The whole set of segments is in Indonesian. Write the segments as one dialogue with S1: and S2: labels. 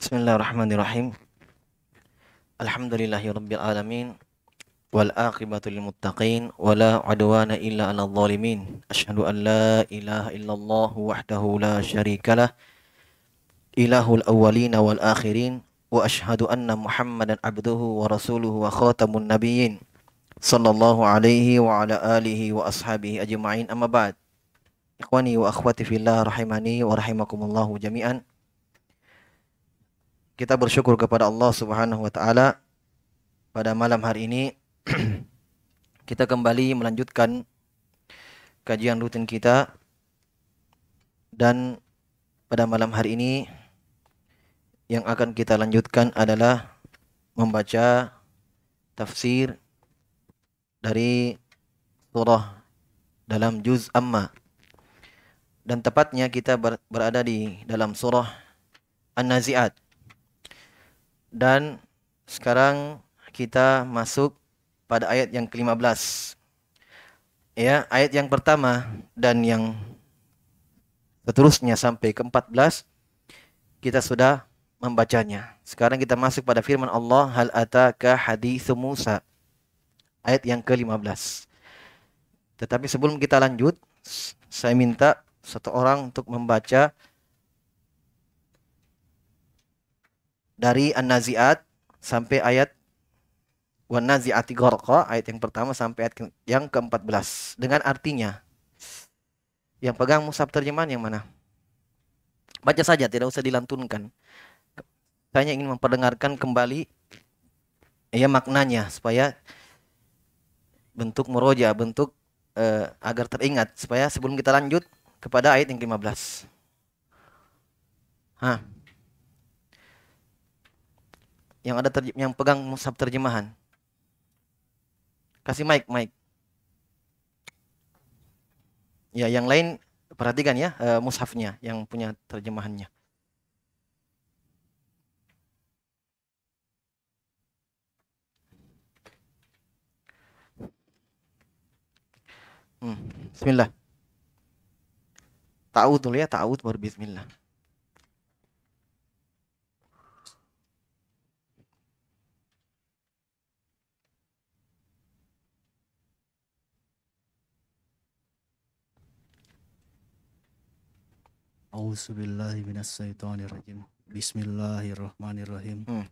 S1: بسم الله الرحمن الرحيم الحمد لله رب العالمين والآقبة للمتقين ولا عدوان إلا على الظالمين أشهد
S2: أن لا إله إلا الله وحده لا شريك له إله الأولين والآخرين وأشهد أن محمدا عبده ورسوله وخاتم النبيين صلى الله عليه وعلى آله وأصحابه أجمعين أما بعد إخواني وأخواتي في الله رحمني ورحمكم الله جميعاً kita bersyukur kepada Allah Subhanahu wa taala pada malam hari ini kita kembali melanjutkan kajian rutin kita dan pada malam hari ini yang akan kita lanjutkan adalah membaca tafsir dari surah dalam juz amma dan tepatnya kita berada di dalam surah An-Nazi'at dan sekarang kita masuk pada ayat yang ke-15. Ya, ayat yang pertama dan yang seterusnya sampai ke-14 kita sudah membacanya. Sekarang kita masuk pada firman Allah, "Hal ataka hadis Musa?" Ayat yang ke-15. Tetapi sebelum kita lanjut, saya minta satu orang untuk membaca dari An-Nazi'at sampai ayat wan naziati gorko ayat yang pertama sampai ayat yang ke-14 dengan artinya yang pegang musab terjemahan yang mana baca saja tidak usah dilantunkan saya ingin memperdengarkan kembali ya maknanya supaya bentuk meroja bentuk eh, agar teringat supaya sebelum kita lanjut kepada ayat yang ke-15 Hah yang ada terje, yang pegang musaf terjemahan. Kasih mic, mic. Ya, yang lain perhatikan ya e, mushafnya yang punya terjemahannya. Hmm, bismillah. Ta'ud dulu ya, ta'ud baru bismillah.
S1: Bismillahirrahmanirrahim. Hmm.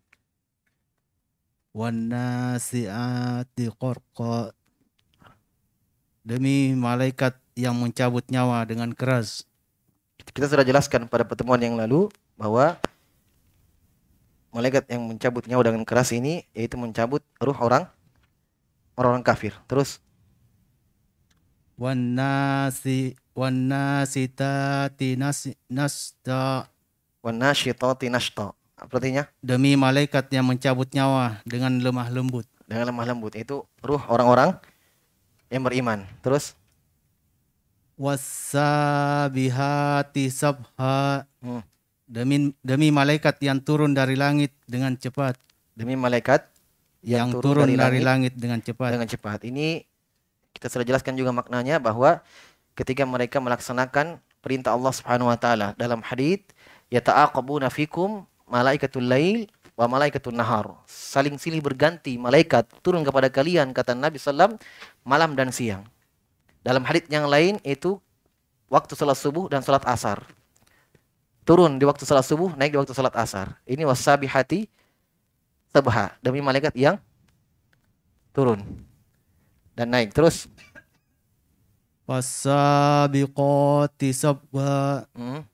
S1: Wan nasiati qorqa. Demi malaikat yang mencabut
S2: nyawa dengan keras. Kita sudah jelaskan pada pertemuan yang lalu bahwa malaikat yang mencabut nyawa dengan keras ini yaitu mencabut ruh orang orang, -orang kafir. Terus
S1: wan nasi Wanasitati nasta.
S2: Wanasitati nasta.
S1: Artinya? Demi malaikat yang mencabut nyawa dengan lemah lembut.
S2: Dengan lemah lembut. Itu ruh orang-orang yang beriman. Terus?
S1: Wasabihati sabha. Hmm. Demi, demi malaikat yang turun dari langit dengan cepat. Demi malaikat yang, yang turun, turun dari, dari
S2: langit, langit dengan cepat. Dengan cepat. Ini kita sudah jelaskan juga maknanya bahwa ketika mereka melaksanakan perintah Allah Subhanahu wa taala dalam hadis yata'aqabuna fikum malaikatul lail wa malaikatul nahar. Saling silih berganti malaikat turun kepada kalian kata Nabi sallam malam dan siang. Dalam hadis yang lain itu waktu salat subuh dan salat asar. Turun di waktu salat subuh, naik di waktu salat asar. Ini wasabi hati sabha demi malaikat yang turun dan naik terus
S1: fasabiqati sabba hmm.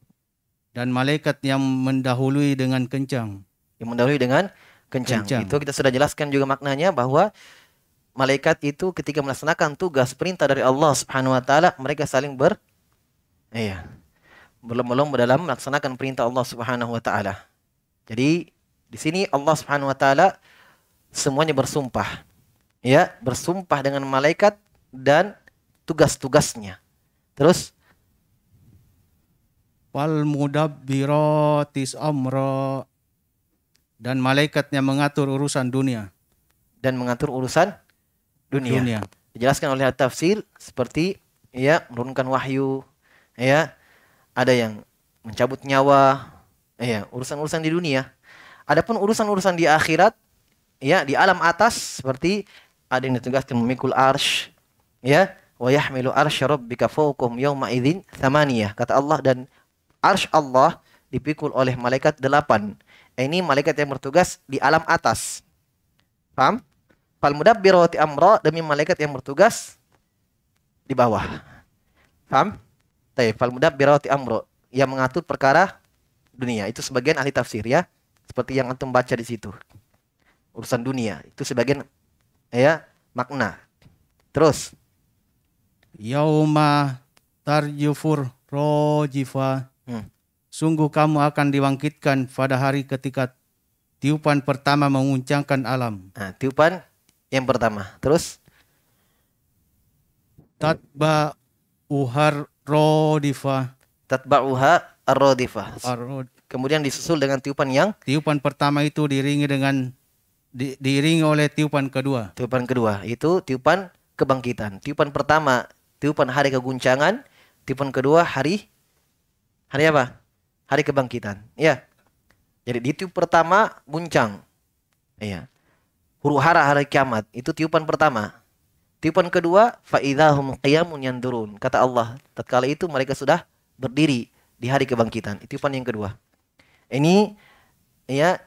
S1: dan malaikat yang mendahului
S2: dengan kencang yang mendahului dengan kencang. kencang itu kita sudah jelaskan juga maknanya bahwa malaikat itu ketika melaksanakan tugas perintah dari Allah Subhanahu wa taala mereka saling ber iya belum-belum dalam melaksanakan perintah Allah Subhanahu wa taala jadi di sini Allah Subhanahu wa taala semuanya bersumpah ya bersumpah dengan malaikat dan tugas-tugasnya.
S1: Terus wal mudabbiratis amra dan malaikatnya mengatur urusan dunia dan mengatur urusan dunia. dunia.
S2: Dijelaskan oleh tafsir seperti ya menurunkan wahyu ya ada yang mencabut nyawa ya urusan-urusan di dunia. Adapun urusan-urusan di akhirat ya di alam atas seperti ada yang ditugaskan memikul arsh ya wa yahmilu arsy rabbika fawqahum yawma idzin thamaniyah. Kata Allah dan arsy Allah dipikul oleh malaikat delapan. Ini malaikat yang bertugas di alam atas. Paham? Fal mudabbirati amra demi malaikat yang bertugas di bawah. Paham? Tayyib, fal mudabbirati amra yang mengatur perkara dunia. Itu sebagian ahli tafsir ya. Seperti yang antum baca di situ. Urusan dunia itu sebagian ya makna. Terus yauma
S1: tarjufur rojifa. Hmm. Sungguh kamu akan dibangkitkan pada hari ketika tiupan pertama menguncangkan alam. Nah, tiupan yang pertama. Terus? Tatba uhar rodifa. Tatba uha rodifa. Arod. Kemudian disusul dengan tiupan yang? Tiupan pertama itu diringi dengan di, diiringi oleh tiupan kedua.
S2: Tiupan kedua itu tiupan kebangkitan. Tiupan pertama Tiupan hari keguncangan, tiupan kedua hari hari apa? Hari kebangkitan. Ya. Jadi di tiup pertama guncang. Iya. Huru hara hari kiamat itu tiupan pertama. Tiupan kedua faidahum qiyamun yandurun. Kata Allah, tatkala itu mereka sudah berdiri di hari kebangkitan. Tiupan yang kedua. Ini ya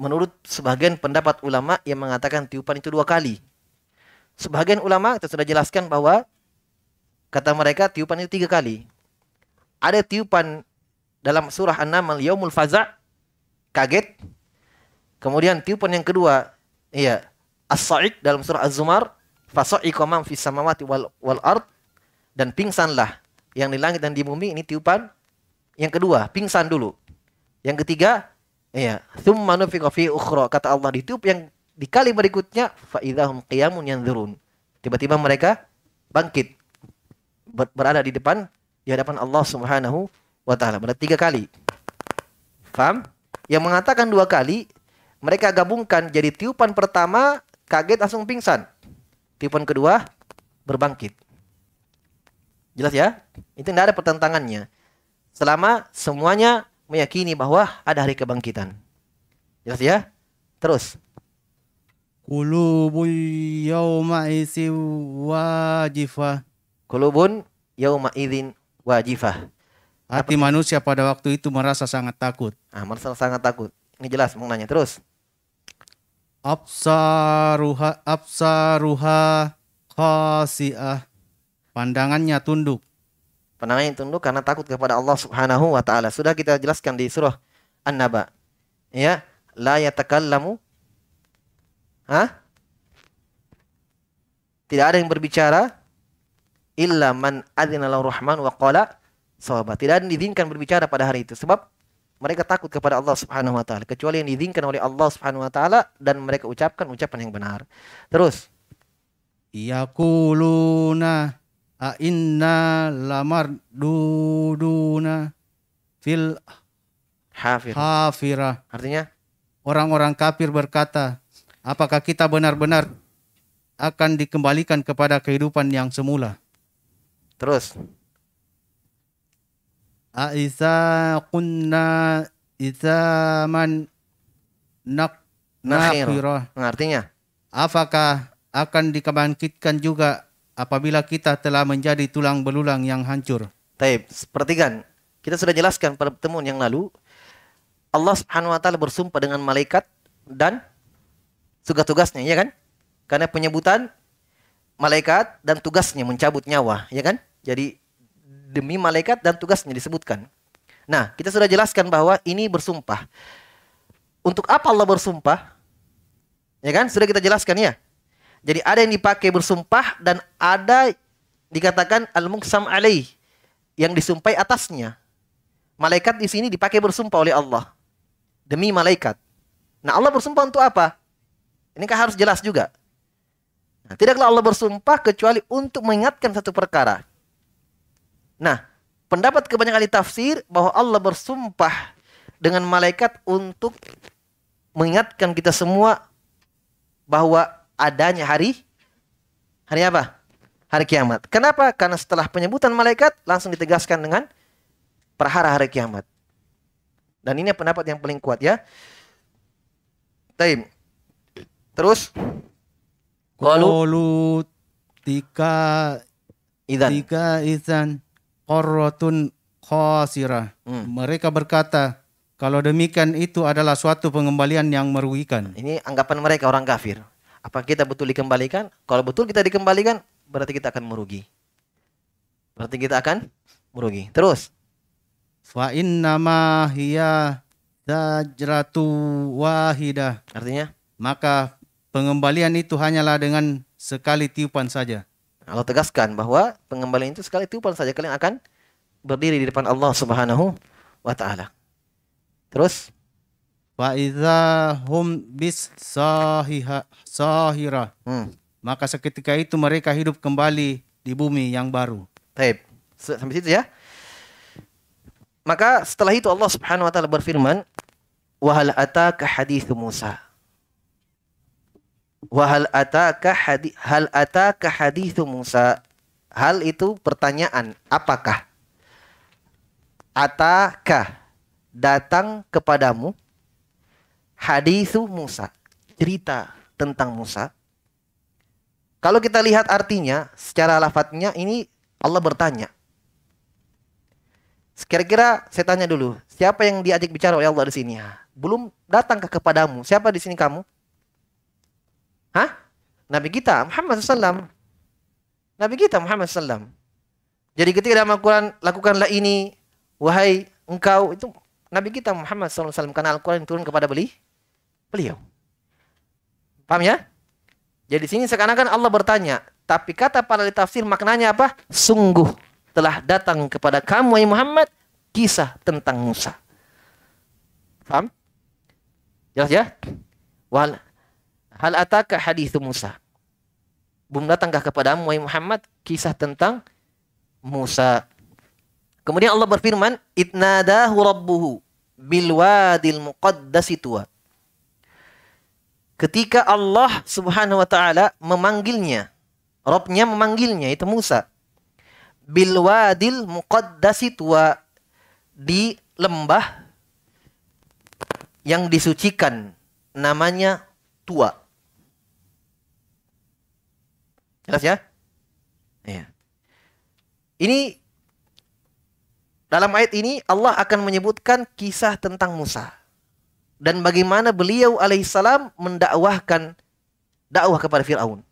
S2: menurut sebagian pendapat ulama yang mengatakan tiupan itu dua kali. Sebagian ulama kita sudah jelaskan bahwa Kata mereka tiupan itu tiga kali. Ada tiupan dalam surah An-Naml yaumul faza kaget. Kemudian tiupan yang kedua, iya, as dalam surah Az-Zumar, fasa'iqa man fis samawati wal, wal ard dan pingsanlah yang di langit dan di bumi ini tiupan yang kedua, pingsan dulu. Yang ketiga, iya, tsumma nufiqa fi ukhra kata Allah tiup. yang di kali berikutnya fa idzahum qiyamun yanzurun. Tiba-tiba mereka bangkit berada di depan di hadapan Allah Subhanahu wa taala. Berarti tiga kali. Paham? Yang mengatakan dua kali, mereka gabungkan jadi tiupan pertama kaget langsung pingsan. Tiupan kedua berbangkit. Jelas ya? Itu tidak ada pertentangannya. Selama semuanya meyakini bahwa ada hari kebangkitan. Jelas ya? Terus. Kulubu
S1: yawma wajifah
S2: Kulubun yauma idzin wajifah.
S1: Hati Apa manusia pada waktu itu merasa sangat takut. Ah, merasa
S2: sangat takut. Ini jelas nanya Terus.
S1: Absaruha absaruha khasi'ah.
S2: Pandangannya tunduk. Pandangannya tunduk karena takut kepada Allah Subhanahu wa taala. Sudah kita jelaskan di surah An-Naba. Ya, la yatakallamu Hah? Tidak ada yang berbicara illa man adzinallahu rahman wa qala sawaba. Tidak ada yang diizinkan berbicara pada hari itu sebab mereka takut kepada Allah Subhanahu wa taala kecuali yang diizinkan oleh Allah Subhanahu wa taala dan mereka ucapkan ucapan yang benar. Terus
S1: yaquluna a inna lamarduduna fil hafir. Hafira. Artinya orang-orang kafir berkata, apakah kita benar-benar akan dikembalikan kepada kehidupan yang semula? Terus. Aisa kunna ita man nak nakhirah. Artinya? Apakah akan dikebangkitkan juga apabila kita telah menjadi tulang belulang yang
S2: hancur. Taib, seperti kan Kita sudah jelaskan pada pertemuan yang lalu. Allah Subhanahu wa taala bersumpah dengan malaikat dan tugas-tugasnya, ya kan? Karena penyebutan malaikat dan tugasnya mencabut nyawa, ya kan? Jadi demi malaikat dan tugasnya disebutkan. Nah, kita sudah jelaskan bahwa ini bersumpah. Untuk apa Allah bersumpah? Ya kan? Sudah kita jelaskan ya. Jadi ada yang dipakai bersumpah dan ada dikatakan al muksam alaih yang disumpai atasnya. Malaikat di sini dipakai bersumpah oleh Allah demi malaikat. Nah, Allah bersumpah untuk apa? Ini kan harus jelas juga. Nah, tidaklah Allah bersumpah kecuali untuk mengingatkan satu perkara. Nah, pendapat kebanyakan ahli tafsir bahwa Allah bersumpah dengan malaikat untuk mengingatkan kita semua bahwa adanya hari hari apa? Hari kiamat. Kenapa? Karena setelah penyebutan malaikat langsung ditegaskan dengan perhara hari kiamat. Dan ini pendapat yang paling kuat ya. Taim. Terus
S1: Qalu tika idan. Tika idan Korotun khasirah. Hmm. Mereka berkata, kalau demikian
S2: itu adalah suatu pengembalian yang merugikan. Ini anggapan mereka orang kafir. Apa kita betul dikembalikan? Kalau betul kita dikembalikan, berarti kita akan merugi. Berarti kita akan merugi. Terus. Fa nama hiya
S1: zajratu wahidah. Artinya? Maka pengembalian itu hanyalah dengan sekali tiupan saja. Allah tegaskan bahwa pengembalian
S2: itu sekali tiupan saja
S1: kalian akan berdiri di depan Allah Subhanahu wa taala. Terus wa hum bis sahiha sahira. Hmm. Maka seketika itu mereka hidup kembali di bumi yang baru. Baik.
S2: Sampai situ ya. Maka setelah itu Allah Subhanahu wa taala berfirman, "Wa hal ataka hadits Musa?" Wa hal ataka hadi hal ataka hadithu Musa. Hal itu pertanyaan, apakah? Ataka datang kepadamu hadithu Musa, cerita tentang Musa. Kalau kita lihat artinya secara lafadznya ini Allah bertanya. Kira-kira saya tanya dulu, siapa yang diajak bicara oleh Allah di sini? Belum datangkah kepadamu? Siapa di sini kamu? Hah? Nabi kita Muhammad SAW. Nabi kita Muhammad SAW. Jadi ketika dalam Al-Quran lakukanlah ini, wahai engkau itu Nabi kita Muhammad SAW karena Al-Quran turun kepada beli, beliau. Paham ya? Jadi sini seakan-akan Allah bertanya, tapi kata para tafsir maknanya apa? Sungguh telah datang kepada kamu wahai Muhammad kisah tentang Musa. Paham? Jelas ya? Wal Hal ataka hadis Musa. Belum datangkah kepadamu wahai Muhammad kisah tentang Musa. Kemudian Allah berfirman, "Itnadahu rabbuhu bil wadil muqaddas tua." Ketika Allah Subhanahu wa taala memanggilnya, Robnya memanggilnya itu Musa. Bil wadil muqaddas tua di lembah yang disucikan namanya tua. Jelas ya? Ya. Iya. Ini dalam ayat ini Allah akan menyebutkan kisah tentang Musa dan bagaimana beliau alaihissalam mendakwahkan dakwah kepada Firaun.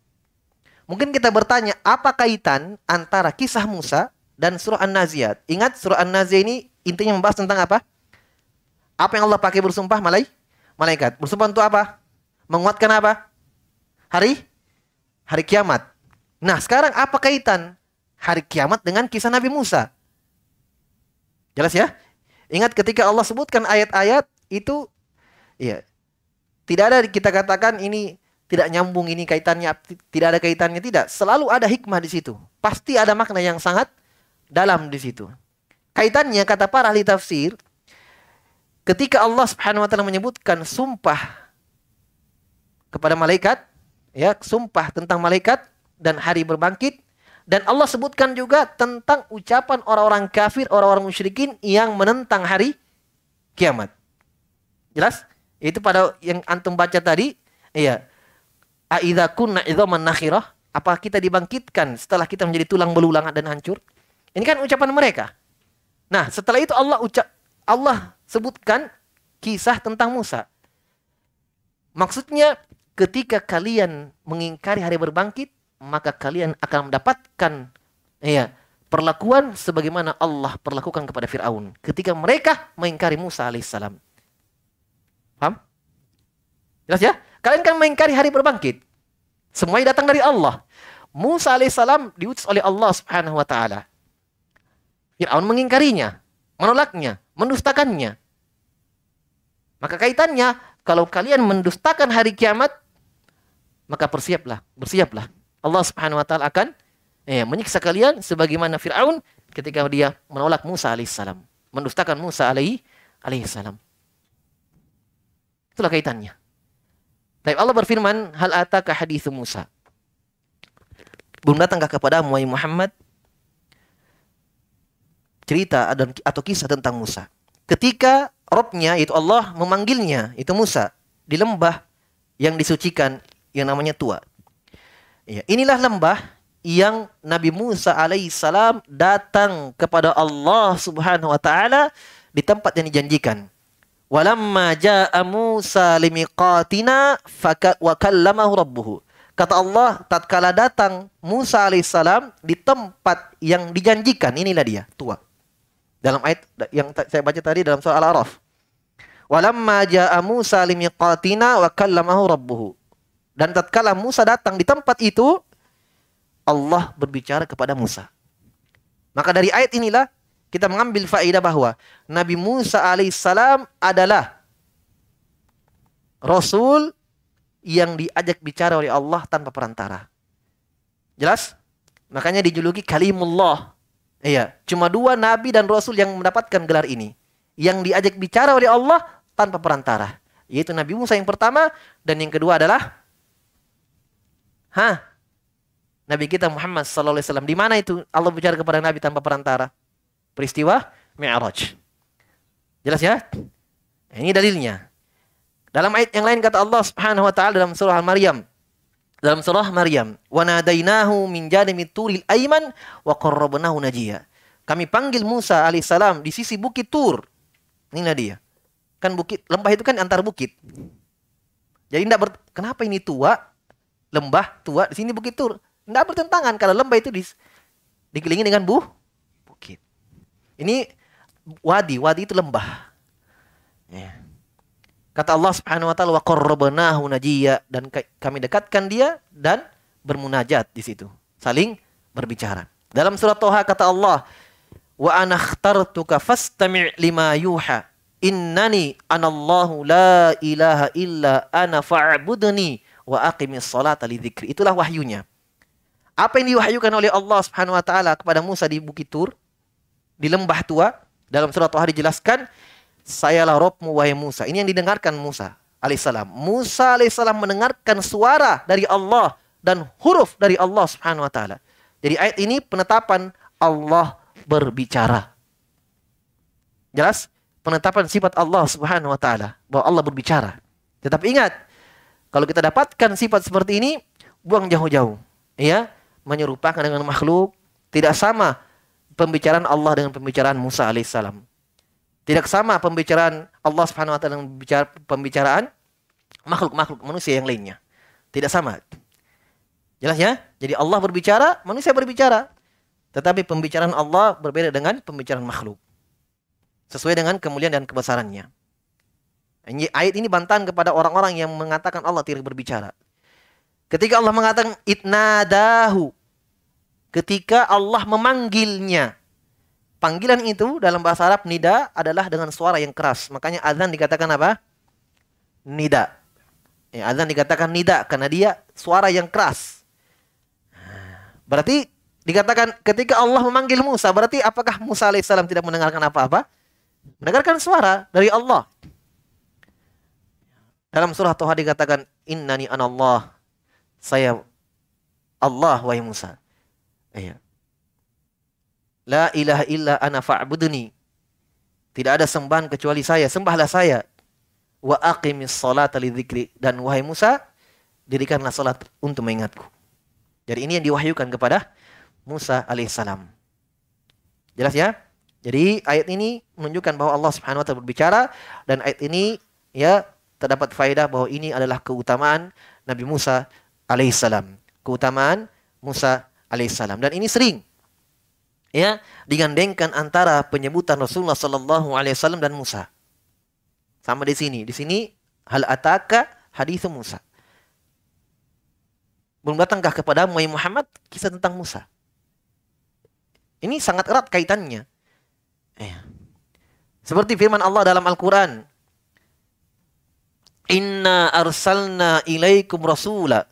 S2: Mungkin kita bertanya, apa kaitan antara kisah Musa dan surah An-Naziat? Ingat surah An-Naziat ini intinya membahas tentang apa? Apa yang Allah pakai bersumpah malai? Malaikat. Bersumpah untuk apa? Menguatkan apa? Hari? Hari kiamat. Nah sekarang apa kaitan hari kiamat dengan kisah Nabi Musa? Jelas ya? Ingat ketika Allah sebutkan ayat-ayat itu, ya tidak ada kita katakan ini tidak nyambung ini kaitannya tidak ada kaitannya tidak selalu ada hikmah di situ pasti ada makna yang sangat dalam di situ kaitannya kata para ahli tafsir ketika Allah Subhanahu wa taala menyebutkan sumpah kepada malaikat ya sumpah tentang malaikat dan hari berbangkit. Dan Allah sebutkan juga tentang ucapan orang-orang kafir, orang-orang musyrikin yang menentang hari kiamat. Jelas? Itu pada yang antum baca tadi. Iya. Aidza kunna idzaman nakhirah? Apa kita dibangkitkan setelah kita menjadi tulang belulang dan hancur? Ini kan ucapan mereka. Nah, setelah itu Allah ucap Allah sebutkan kisah tentang Musa. Maksudnya ketika kalian mengingkari hari berbangkit, maka kalian akan mendapatkan ya perlakuan sebagaimana Allah perlakukan kepada Firaun ketika mereka mengingkari Musa alaihissalam. Paham? Jelas ya? Kalian kan mengingkari hari berbangkit. Semuanya datang dari Allah. Musa alaihissalam diutus oleh Allah subhanahu wa ta'ala. Fir'aun mengingkarinya, menolaknya, mendustakannya. Maka kaitannya, kalau kalian mendustakan hari kiamat, maka persiaplah, bersiaplah Allah Subhanahu wa taala akan eh, menyiksa kalian sebagaimana Firaun ketika dia menolak Musa alaihissalam, mendustakan Musa alaihi alaihissalam. Itulah kaitannya. Tapi Allah berfirman, "Hal ataka hadis Musa?" Belum datangkah kepada Muay Muhammad cerita atau kisah tentang Musa? Ketika Robnya itu Allah memanggilnya, itu Musa, di lembah yang disucikan yang namanya tua, Ya, inilah lembah yang Nabi Musa alaihissalam datang kepada Allah Subhanahu wa taala di tempat yang dijanjikan. Walamma jaa Musa limiqatina wa kallamahu rabbuhu. Kata Allah, tatkala datang Musa alaihissalam di tempat yang dijanjikan, inilah dia, tua. Dalam ayat yang saya baca tadi dalam surah Al-A'raf. Walamma jaa Musa limiqatina wa kallamahu rabbuhu. Dan tatkala Musa datang di tempat itu, Allah berbicara kepada Musa. Maka dari ayat inilah kita mengambil faedah bahwa Nabi Musa alaihissalam adalah Rasul yang diajak bicara oleh Allah tanpa perantara. Jelas? Makanya dijuluki Kalimullah. Iya, cuma dua nabi dan rasul yang mendapatkan gelar ini. Yang diajak bicara oleh Allah tanpa perantara. Yaitu Nabi Musa yang pertama dan yang kedua adalah Hah? Nabi kita Muhammad sallallahu alaihi wasallam di mana itu Allah bicara kepada Nabi tanpa perantara? Peristiwa Mi'raj. Jelas ya? Ini dalilnya. Dalam ayat yang lain kata Allah Subhanahu wa taala dalam surah Al-Maryam. Dalam surah Maryam, "Wa nadainahu min janimi turil aiman wa qarrabnahu najiya." Kami panggil Musa alaihissalam di sisi bukit Tur. Ini dia. Kan bukit lembah itu kan antar bukit. Jadi tidak ber, kenapa ini tua? lembah tua, di sini bukit tur. Tidak bertentangan kalau lembah itu di, dikelilingi dengan bu, bukit. Ini wadi, wadi itu lembah. Ya. Kata Allah Subhanahu wa taala wa qarrabnahu najiya dan kami dekatkan dia dan bermunajat di situ, saling berbicara. Dalam surat Toha kata Allah, "Wa anakhtartuka fastami' lima yuha. Innani anallahu la ilaha illa ana fa'budni wa aqimis salata lidzikri. Itulah wahyunya. Apa yang diwahyukan oleh Allah Subhanahu wa taala kepada Musa di Bukit Tur di lembah tua dalam surat Toha dijelaskan sayalah Robmu wahai Musa. Ini yang didengarkan Musa alaihissalam. Musa alaihissalam mendengarkan suara dari Allah dan huruf dari Allah Subhanahu wa taala. Jadi ayat ini penetapan Allah berbicara. Jelas? Penetapan sifat Allah Subhanahu wa taala bahwa Allah berbicara. tetapi ingat, kalau kita dapatkan sifat seperti ini, buang jauh-jauh. Ya, menyerupakan dengan makhluk, tidak sama pembicaraan Allah dengan pembicaraan Musa alaihissalam. Tidak sama pembicaraan Allah Subhanahu wa taala dengan pembicaraan makhluk-makhluk manusia yang lainnya. Tidak sama. Jelas ya? Jadi Allah berbicara, manusia berbicara. Tetapi pembicaraan Allah berbeda dengan pembicaraan makhluk. Sesuai dengan kemuliaan dan kebesarannya. Ayat ini bantahan kepada orang-orang yang mengatakan Allah tidak berbicara. Ketika Allah mengatakan itnadahu. Ketika Allah memanggilnya. Panggilan itu dalam bahasa Arab nida adalah dengan suara yang keras. Makanya azan dikatakan apa? Nida. Ya, azan dikatakan nida karena dia suara yang keras. Berarti dikatakan ketika Allah memanggil Musa, berarti apakah Musa alaihissalam tidak mendengarkan apa-apa? Mendengarkan suara dari Allah. Dalam surah Tuhan dikatakan innani anallah. Saya Allah wahai Musa. Iya. La ilaha illa ana fa'buduni. Tidak ada sembahan kecuali saya, sembahlah saya. Wa aqimis salata lidzikri dan wahai Musa, dirikanlah salat untuk mengingatku. Jadi ini yang diwahyukan kepada Musa alaihissalam. Jelas ya? Jadi ayat ini menunjukkan bahwa Allah Subhanahu wa taala berbicara dan ayat ini ya terdapat faedah bahwa ini adalah keutamaan Nabi Musa alaihissalam. Keutamaan Musa alaihissalam. Dan ini sering ya digandengkan antara penyebutan Rasulullah saw Alaihi Wasallam dan Musa. Sama di sini, di sini hal ataka hadis Musa. Belum datangkah kepada Muhammad kisah tentang Musa? Ini sangat erat kaitannya. Eh. Seperti firman Allah dalam Al-Quran. Inna arsalna ilaikum rasula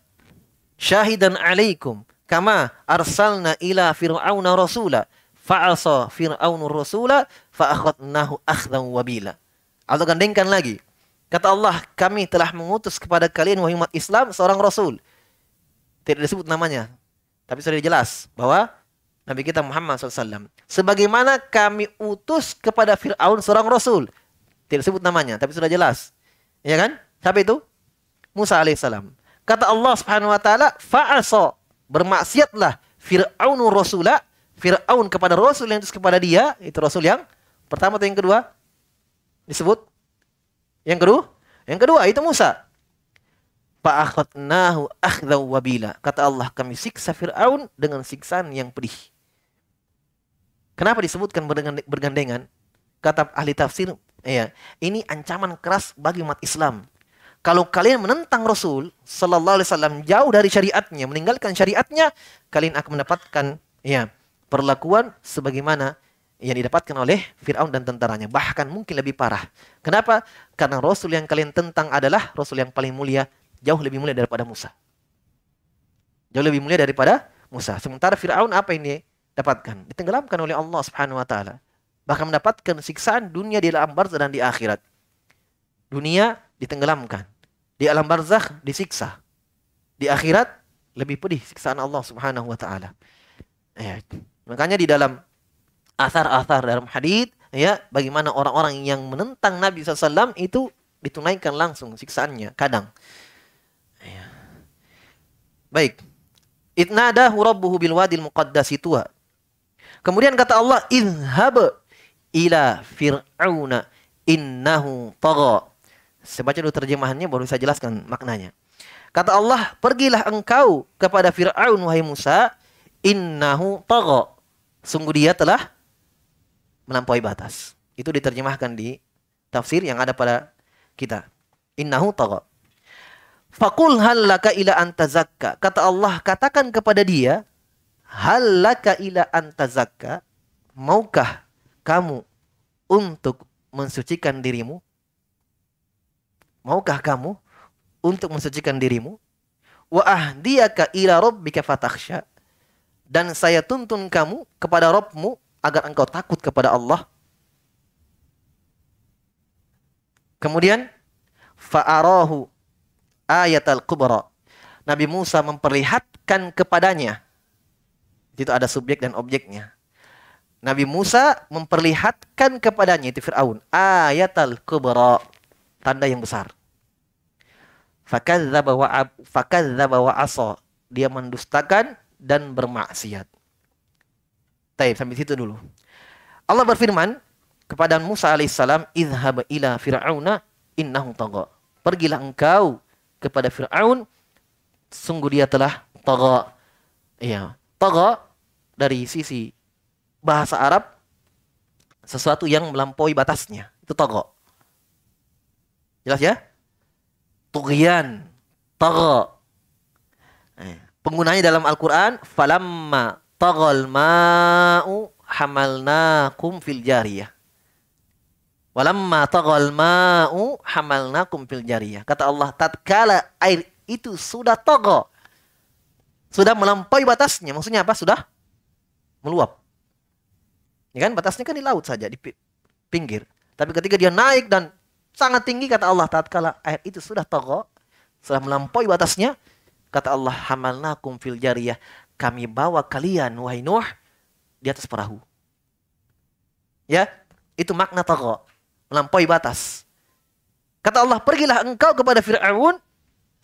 S2: syahidan alaikum kama arsalna ila fir'auna rasula fa'asa fir'aunur rasula fa'akhadnahu akhdan wabila. Allah gandengkan lagi. Kata Allah, kami telah mengutus kepada kalian wahai umat Islam seorang rasul. Tidak disebut namanya, tapi sudah jelas bahwa Nabi kita Muhammad SAW. Sebagaimana kami utus kepada Fir'aun seorang rasul. Tidak disebut namanya, tapi sudah jelas. Ya kan? Siapa itu? Musa alaihissalam. Kata Allah Subhanahu wa taala, fa'asa bermaksiatlah Firaun rasula, Firaun kepada rasul yang kepada dia, itu rasul yang pertama atau yang kedua? Disebut yang kedua? Yang kedua itu Musa. Fa'akhatnahu akhdhaw wabila. Kata Allah, kami siksa Firaun dengan siksaan yang pedih. Kenapa disebutkan bergandengan? Kata ahli tafsir, ya, ini ancaman keras bagi umat Islam kalau kalian menentang Rasul Sallallahu Alaihi Wasallam jauh dari syariatnya, meninggalkan syariatnya, kalian akan mendapatkan ya perlakuan sebagaimana yang didapatkan oleh Fir'aun dan tentaranya. Bahkan mungkin lebih parah. Kenapa? Karena Rasul yang kalian tentang adalah Rasul yang paling mulia, jauh lebih mulia daripada Musa. Jauh lebih mulia daripada Musa. Sementara Fir'aun apa ini dapatkan? Ditenggelamkan oleh Allah Subhanahu Wa Taala. Bahkan mendapatkan siksaan dunia di dalam barzah dan di akhirat. Dunia ditenggelamkan di alam barzakh disiksa. Di akhirat lebih pedih siksaan Allah Subhanahu wa taala. Ya. Makanya di dalam asar-asar dalam hadis ya bagaimana orang-orang yang menentang Nabi SAW itu ditunaikan langsung siksaannya kadang. Ya. Baik. Itnadahu rabbuhu bil wadil muqaddas tua. Kemudian kata Allah, "Idhhab ila fir'auna innahu tagha." Saya baca dulu terjemahannya baru saya jelaskan maknanya. Kata Allah, "Pergilah engkau kepada Firaun wahai Musa, innahu tagha." Sungguh dia telah melampaui batas. Itu diterjemahkan di tafsir yang ada pada kita. Innahu tagha. Fakul halaka ila antazakka. Kata Allah, katakan kepada dia, halaka ila antazakka. Maukah kamu untuk mensucikan dirimu? maukah kamu untuk mensucikan dirimu? Wa ahdiyaka ila rabbika fatakhsha. Dan saya tuntun kamu kepada Rabbmu agar engkau takut kepada Allah. Kemudian fa'arahu ayatal kubra. Nabi Musa memperlihatkan kepadanya. Itu ada subjek dan objeknya. Nabi Musa memperlihatkan kepadanya itu Firaun ayatal kubra tanda yang besar. Fakadzdzaba wa fakadzdzaba Dia mendustakan dan bermaksiat. Taib sampai situ dulu. Allah berfirman kepada Musa alaihissalam, "Idhhab ila fir'auna innahu tagha." Pergilah engkau kepada Firaun, sungguh dia telah tagha. Iya, tagha dari sisi bahasa Arab sesuatu yang melampaui batasnya. Itu tagha. Jelas ya? Tugian, tagha. Eh, penggunanya dalam Al-Qur'an falamma tagal ma'u hamalnakum fil jariyah. Walamma tagal ma'u hamalnakum fil jariyah. Kata Allah, tatkala air itu sudah tagha. Sudah melampaui batasnya. Maksudnya apa? Sudah meluap. Ya kan? Batasnya kan di laut saja, di pinggir. Tapi ketika dia naik dan sangat tinggi kata Allah tatkala air itu sudah togo sudah melampaui batasnya, kata Allah hamalnakum fil jariyah, kami bawa kalian wahai Nuh di atas perahu. Ya, itu makna togo melampaui batas. Kata Allah, "Pergilah engkau kepada Firaun,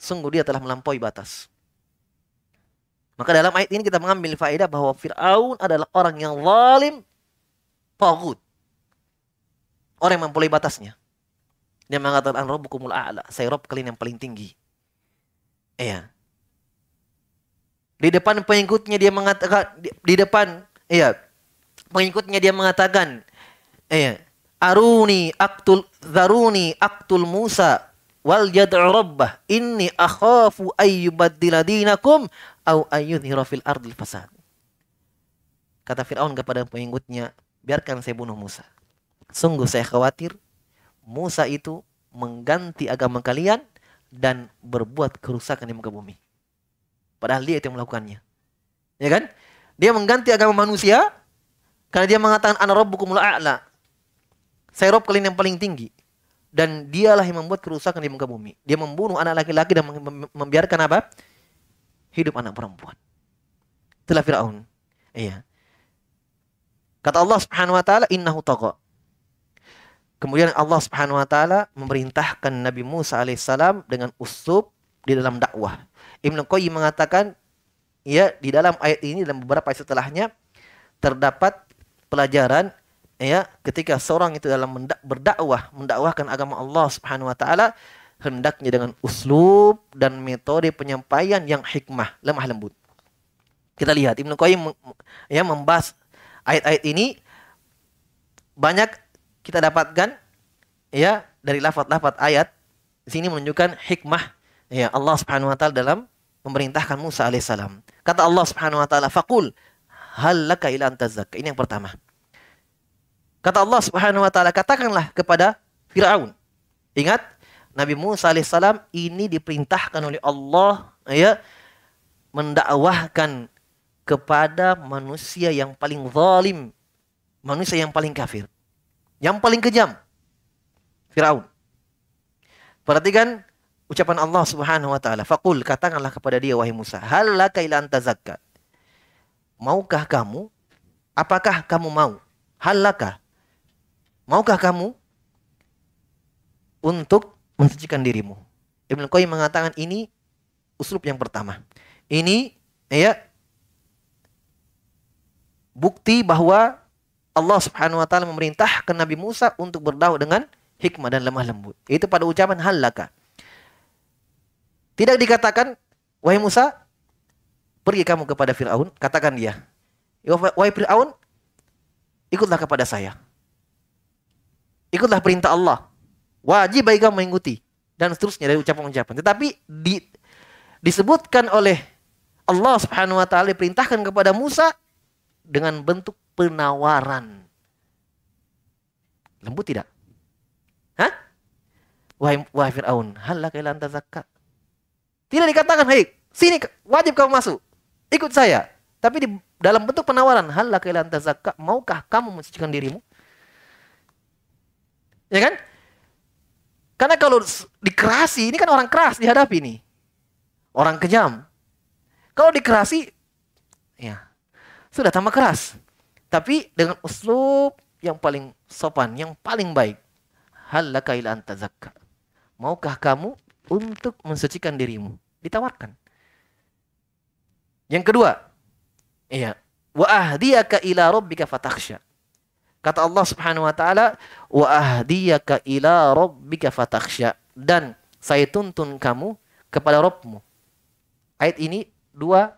S2: sungguh dia telah melampaui batas." Maka dalam ayat ini kita mengambil faedah bahwa Fir'aun adalah orang yang zalim, tagut. Orang yang melampaui batasnya. Dia mengatakan an rabbukumul a'la, saya rob kalian yang paling tinggi. Iya. Di depan pengikutnya dia mengatakan di depan iya pengikutnya dia mengatakan iya aruni aktul zaruni aktul Musa wal yad'u rabbah inni akhafu ayyubaddila dinakum au ayyudhira fil ardil fasad. Kata Firaun kepada pengikutnya, biarkan saya bunuh Musa. Sungguh saya khawatir Musa itu mengganti agama kalian dan berbuat kerusakan di muka bumi. Padahal dia itu yang melakukannya. Ya kan? Dia mengganti agama manusia karena dia mengatakan ana rabbukumul a'la. Saya Rob kalian yang paling tinggi. Dan dialah yang membuat kerusakan di muka bumi. Dia membunuh anak laki-laki dan membiarkan apa? Hidup anak perempuan. Itulah Firaun. Iya. Kata Allah Subhanahu wa taala, "Innahu Kemudian Allah Subhanahu wa taala memerintahkan Nabi Musa alaihissalam dengan usub di dalam dakwah. Ibnu Qayyim mengatakan ya di dalam ayat ini dan beberapa ayat setelahnya terdapat pelajaran ya ketika seorang itu dalam berdakwah mendakwahkan agama Allah Subhanahu wa taala hendaknya dengan uslub dan metode penyampaian yang hikmah, lemah lembut. Kita lihat Ibnu Qayyim ya membahas ayat-ayat ini banyak kita dapatkan ya dari lafat-lafat ayat di sini menunjukkan hikmah ya Allah Subhanahu wa taala dalam memerintahkan Musa alaihissalam. Kata Allah Subhanahu wa taala, "Faqul hal laka ila antazak." Ini yang pertama. Kata Allah Subhanahu wa taala, katakanlah kepada Firaun. Ingat, Nabi Musa alaihissalam ini diperintahkan oleh Allah ya mendakwahkan kepada manusia yang paling zalim, manusia yang paling kafir. Yang paling kejam Firaun. Perhatikan ucapan Allah Subhanahu wa taala, "Faqul katakanlah kepada dia wahai Musa, hal laka tazakka?" Maukah kamu? Apakah kamu mau? Hal laka? Maukah kamu untuk mensucikan dirimu? Ibnu Qayyim mengatakan ini uslub yang pertama. Ini ya bukti bahwa Allah Subhanahu wa taala memerintahkan Nabi Musa untuk berdakwah dengan hikmah dan lemah lembut. Itu pada ucapan halaka. Tidak dikatakan, "Wahai Musa, pergi kamu kepada Firaun," katakan dia, "Wahai Firaun, ikutlah kepada saya." Ikutlah perintah Allah. Wajib bagi kamu mengikuti dan seterusnya dari ucapan-ucapan. Tetapi di, disebutkan oleh Allah Subhanahu wa taala perintahkan kepada Musa dengan bentuk penawaran. Lembut tidak? Hah? Wahai, wahai Fir'aun, halak ilan tazakka. Tidak dikatakan, hei, sini wajib kamu masuk. Ikut saya. Tapi di dalam bentuk penawaran, halak ilan tazakka, maukah kamu mensucikan dirimu? Ya kan? Karena kalau dikerasi, ini kan orang keras dihadapi nih. Orang kejam. Kalau dikerasi, ya sudah tambah keras. Tapi dengan uslub yang paling sopan, yang paling baik. Halaka ila anta Maukah kamu untuk mensucikan dirimu? Ditawarkan. Yang kedua, iya, wa ahdiyaka ila rabbika fatakhsha. Kata Allah Subhanahu wa taala, wa ahdiyaka ila rabbika fatakhsha dan saya tuntun kamu kepada Rabbmu. Ayat ini dua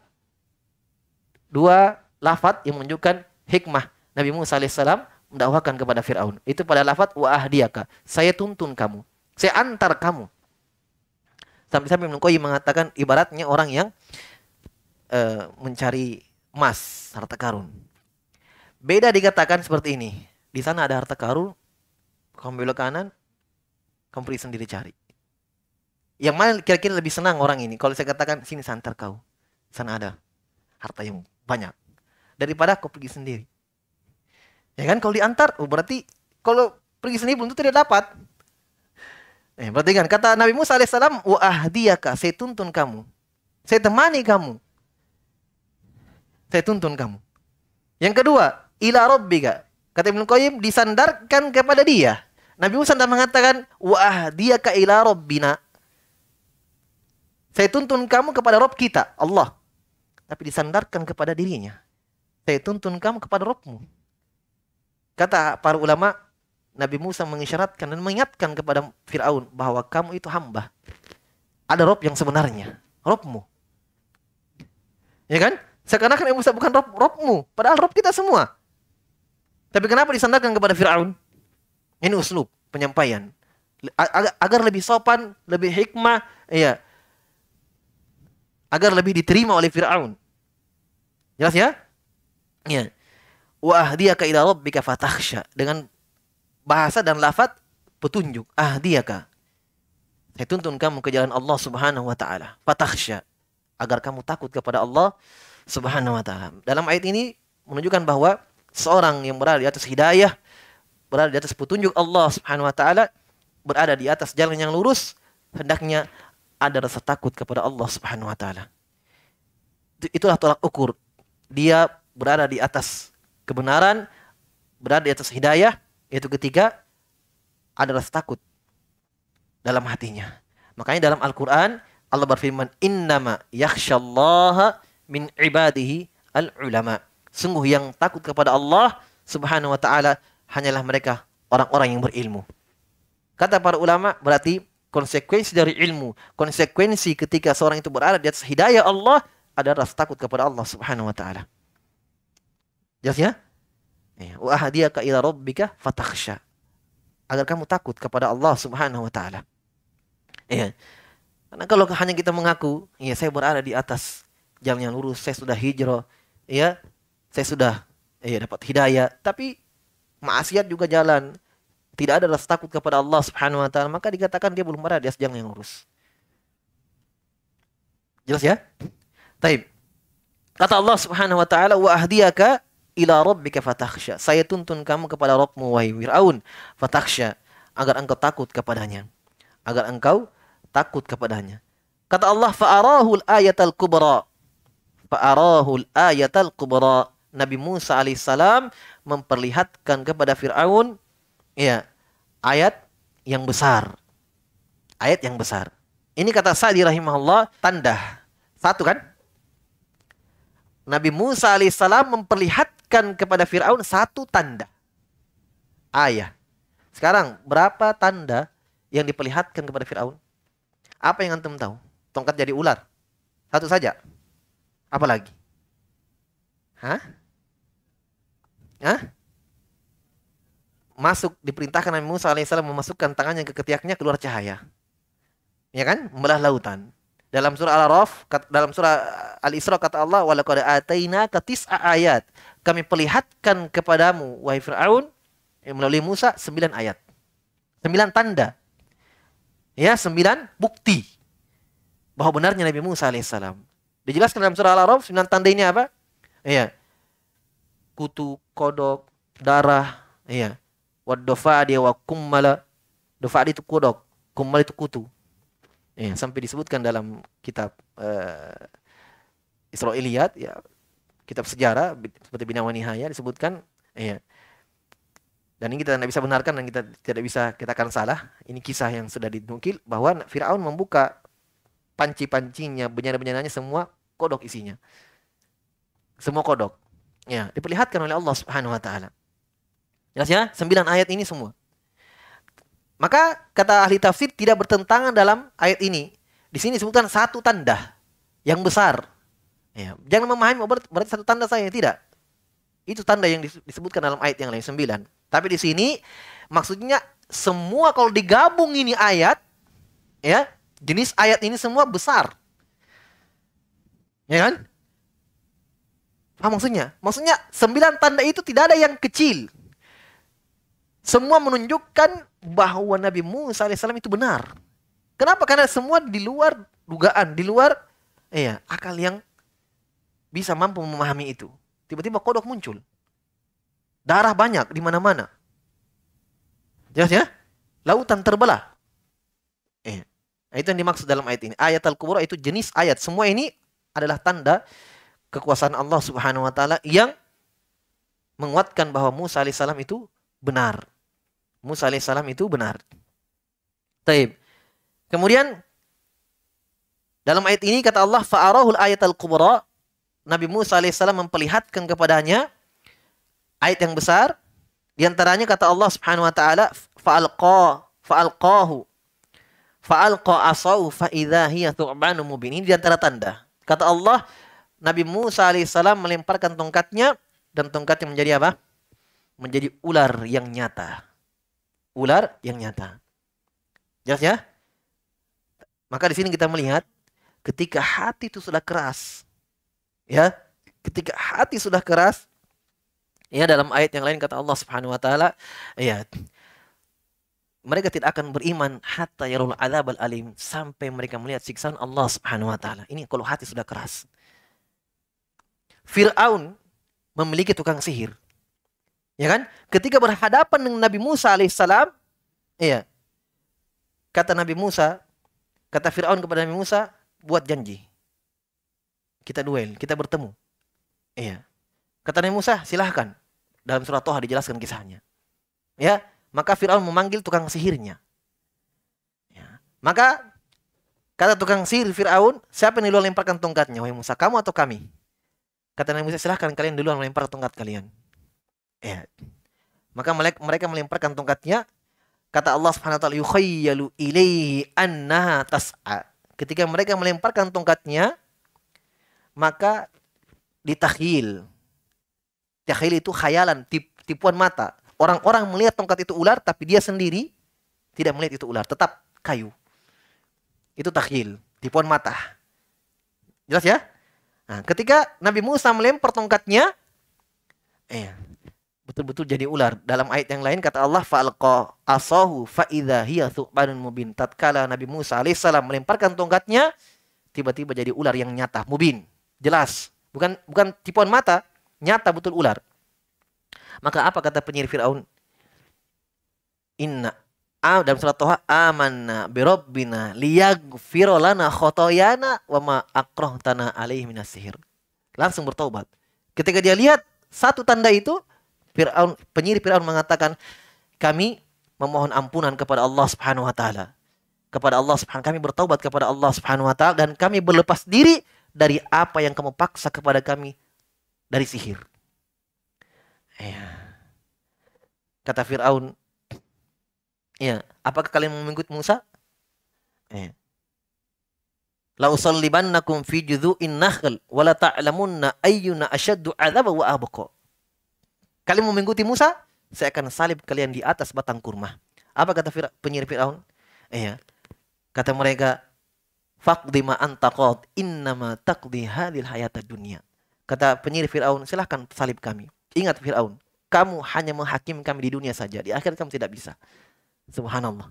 S2: dua lafat yang menunjukkan hikmah. Nabi Musa alaihissalam mendakwakan kepada Fir'aun. Itu pada lafat wa ahdiaka. Saya tuntun kamu. Saya antar kamu. Sampai-sampai Ibn mengatakan ibaratnya orang yang e, mencari emas, harta karun. Beda dikatakan seperti ini. Di sana ada harta karun, kamu belok kanan, kamu pergi sendiri cari. Yang mana kira-kira lebih senang orang ini? Kalau saya katakan, sini santar kau. Sana ada harta yang banyak daripada aku pergi sendiri. Ya kan kalau diantar, oh berarti kalau pergi sendiri belum tentu tidak dapat. Eh, berarti kan kata Nabi Musa alaihissalam, wa ahdiyaka, saya tuntun kamu, saya temani kamu, saya tuntun kamu. Yang kedua, ila rabbika. Kata Ibnu Qayyim disandarkan kepada dia. Nabi Musa sudah mengatakan, wa ahdiyaka ila rabbina. Saya tuntun kamu kepada Rob kita, Allah. Tapi disandarkan kepada dirinya tuntun kamu kepada Robmu. Kata para ulama, Nabi Musa mengisyaratkan dan mengingatkan kepada Fir'aun bahwa kamu itu hamba. Ada Rob yang sebenarnya, Robmu. Ya kan? Seakan-akan Nabi Musa bukan Rob, Robmu, padahal Rob kita semua. Tapi kenapa disandarkan kepada Fir'aun? Ini uslub penyampaian. Agar, lebih sopan, lebih hikmah, Iya. Agar lebih diterima oleh Fir'aun. Jelas ya? Ya. Wa ahdiyaka ila rabbika fatakhsha dengan bahasa dan lafat petunjuk ahdiyaka. Saya tuntun kamu ke jalan Allah Subhanahu wa taala. Fatakhsha agar kamu takut kepada Allah Subhanahu wa taala. Dalam ayat ini menunjukkan bahwa seorang yang berada di atas hidayah, berada di atas petunjuk Allah Subhanahu wa taala, berada di atas jalan yang lurus, hendaknya ada rasa takut kepada Allah Subhanahu wa taala. Itulah tolak ukur. Dia berada di atas kebenaran, berada di atas hidayah, yaitu ketiga adalah takut dalam hatinya. Makanya dalam Al-Qur'an Allah berfirman, "Innama yakhsyallaha min ibadihi al-ulama." Sungguh yang takut kepada Allah Subhanahu wa taala hanyalah mereka orang-orang yang berilmu. Kata para ulama berarti konsekuensi dari ilmu, konsekuensi ketika seorang itu berada di atas hidayah Allah adalah rasa takut kepada Allah Subhanahu wa taala. Jelas ya? Eh, wa ahdiyaka ila rabbika fatakhsha. Agar kamu takut kepada Allah Subhanahu wa taala. Ya. Karena kalau hanya kita mengaku, ya saya berada di atas jalan yang lurus, saya sudah hijrah, ya. Saya sudah ya dapat hidayah, tapi maksiat juga jalan. Tidak ada rasa takut kepada Allah Subhanahu wa taala, maka dikatakan dia belum berada di atas jalan yang lurus. Jelas ya? Taib. Kata Allah Subhanahu wa taala wa ahdiyaka ila rabbika fatakhsha. Saya tuntun kamu kepada Rabbmu wahai Firaun, fatakhsha, agar engkau takut kepadanya. Agar engkau takut kepadanya. Kata Allah fa'arahul ayatal kubra. Fa'arahul ayatal kubra. Nabi Musa alaihissalam memperlihatkan kepada Firaun ya ayat yang besar. Ayat yang besar. Ini kata Sa'di rahimahullah tanda. Satu kan? Nabi Musa alaihissalam memperlihatkan berikan kepada Firaun satu tanda. Ayah. Sekarang berapa tanda yang diperlihatkan kepada Firaun? Apa yang antum tahu? Tongkat jadi ular. Satu saja. Apa lagi? Hah? Hah? Masuk diperintahkan Nabi Musa alaihissalam memasukkan tangannya ke ketiaknya keluar cahaya. Ya kan? Membelah lautan. Dalam surah Al-Araf, dalam surah Al-Isra kata Allah, "Walaqad ataina katis'a ayat." Kami perlihatkan kepadamu wahai Firaun eh, melalui Musa sembilan ayat. sembilan tanda. Ya, sembilan bukti bahwa benarnya Nabi Musa alaihissalam. Dijelaskan dalam surah Al-Araf sembilan tanda ini apa? ya Kutu, kodok, darah, iya. Wadofa dia wa kummala. Dofa itu kodok, kummal itu kutu. Ya, sampai disebutkan dalam kitab uh, Israiliyat ya kitab sejarah seperti Bina Wanihaya disebutkan ya. Dan ini kita tidak bisa benarkan dan kita tidak bisa kita katakan salah. Ini kisah yang sudah dinukil bahwa Firaun membuka panci-pancinya, benyana-benyananya semua kodok isinya. Semua kodok. Ya, diperlihatkan oleh Allah Subhanahu wa taala. Jelas ya? Sembilan ayat ini semua. Maka kata ahli tafsir tidak bertentangan dalam ayat ini. Di sini disebutkan satu tanda yang besar. Ya, jangan memahami oh, berarti satu tanda saja tidak. Itu tanda yang disebutkan dalam ayat yang lain sembilan. Tapi di sini maksudnya semua kalau digabung ini ayat ya, jenis ayat ini semua besar. Ya kan? Ah, maksudnya? Maksudnya sembilan tanda itu tidak ada yang kecil. Semua menunjukkan bahwa Nabi Musa alaihissalam itu benar. Kenapa? Karena semua di luar dugaan, di luar iya, akal yang bisa mampu memahami itu. Tiba-tiba kodok muncul. Darah banyak di mana-mana. Jelas ya? Lautan terbelah. Eh, nah, itu yang dimaksud dalam ayat ini. Ayat Al-Kubra itu jenis ayat. Semua ini adalah tanda kekuasaan Allah Subhanahu wa taala yang menguatkan bahwa Musa alaihissalam itu benar. Musa alaihissalam itu benar. Taib. Kemudian dalam ayat ini kata Allah faarohul ayat al-kubra Nabi Musa alaihissalam memperlihatkan kepadanya ayat yang besar di antaranya kata Allah Subhanahu wa taala fa'alqa fa'alqahu fa'alqa asau faidahiyah hiya mubin. Ini di antara tanda. Kata Allah Nabi Musa alaihissalam melemparkan tongkatnya dan tongkatnya menjadi apa? Menjadi ular yang nyata ular yang nyata. Jelas ya? Maka di sini kita melihat ketika hati itu sudah keras, ya, ketika hati sudah keras, ya dalam ayat yang lain kata Allah Subhanahu Wa Taala, ya, mereka tidak akan beriman hatta yarul adab al alim sampai mereka melihat siksaan Allah Subhanahu Wa Taala. Ini kalau hati sudah keras. Fir'aun memiliki tukang sihir. Ya kan? Ketika berhadapan dengan Nabi Musa alaihissalam, iya. Kata Nabi Musa, kata Firaun kepada Nabi Musa, buat janji. Kita duel, kita bertemu. Iya. Kata Nabi Musa, silahkan. Dalam surat Toha dijelaskan kisahnya. Ya, maka Firaun memanggil tukang sihirnya. Ya. Maka Kata tukang sihir Fir'aun, siapa yang duluan lemparkan tongkatnya? Wahai Musa, kamu atau kami? Kata Nabi Musa, silahkan kalian duluan melempar tongkat kalian. Ya. Maka mereka melemparkan tongkatnya. Kata Allah Subhanahu wa taala, "Yukhayyalu ilaihi annaha tas'a." Ketika mereka melemparkan tongkatnya, maka ditakhil. Takhil itu khayalan, tip, tipuan mata. Orang-orang melihat tongkat itu ular, tapi dia sendiri tidak melihat itu ular, tetap kayu. Itu takhil, tipuan mata. Jelas ya? Nah, ketika Nabi Musa melempar tongkatnya, eh, betul-betul jadi ular. Dalam ayat yang lain kata Allah falqa asahu idza hiya thu'banun mubin. Tatkala Nabi Musa alaihissalam melemparkan tongkatnya, tiba-tiba jadi ular yang nyata, mubin, jelas. Bukan bukan tipuan mata, nyata betul ular. Maka apa kata penyihir Firaun? Inna ah, dalam surat Toha amanna bi rabbina liyaghfir lana khotoyana wa ma akrahtana alaihi minas sihir. Langsung bertobat Ketika dia lihat satu tanda itu, Firaun penyihir Firaun mengatakan kami memohon ampunan kepada Allah Subhanahu wa taala. Kepada Allah Subhanahu kami bertaubat kepada Allah Subhanahu wa taala dan kami berlepas diri dari apa yang kamu paksa kepada kami dari sihir. Ya. Kata Firaun, ya, apakah kalian mengikut Musa? Ya. La usallibannakum fi judhu'in nakhl wa la ta'lamunna ayyuna ashaddu 'adzaba wa abqa. Kalian mau mengikuti Musa? Saya akan salib kalian di atas batang kurma. Apa kata Fir penyihir Firaun? Iya. Kata mereka, Fakdi ma anta qad, innama takdi halil hayata dunia." Kata penyihir Firaun, "Silahkan salib kami." Ingat Firaun, kamu hanya menghakim kami di dunia saja. Di akhirat kamu tidak bisa. Subhanallah.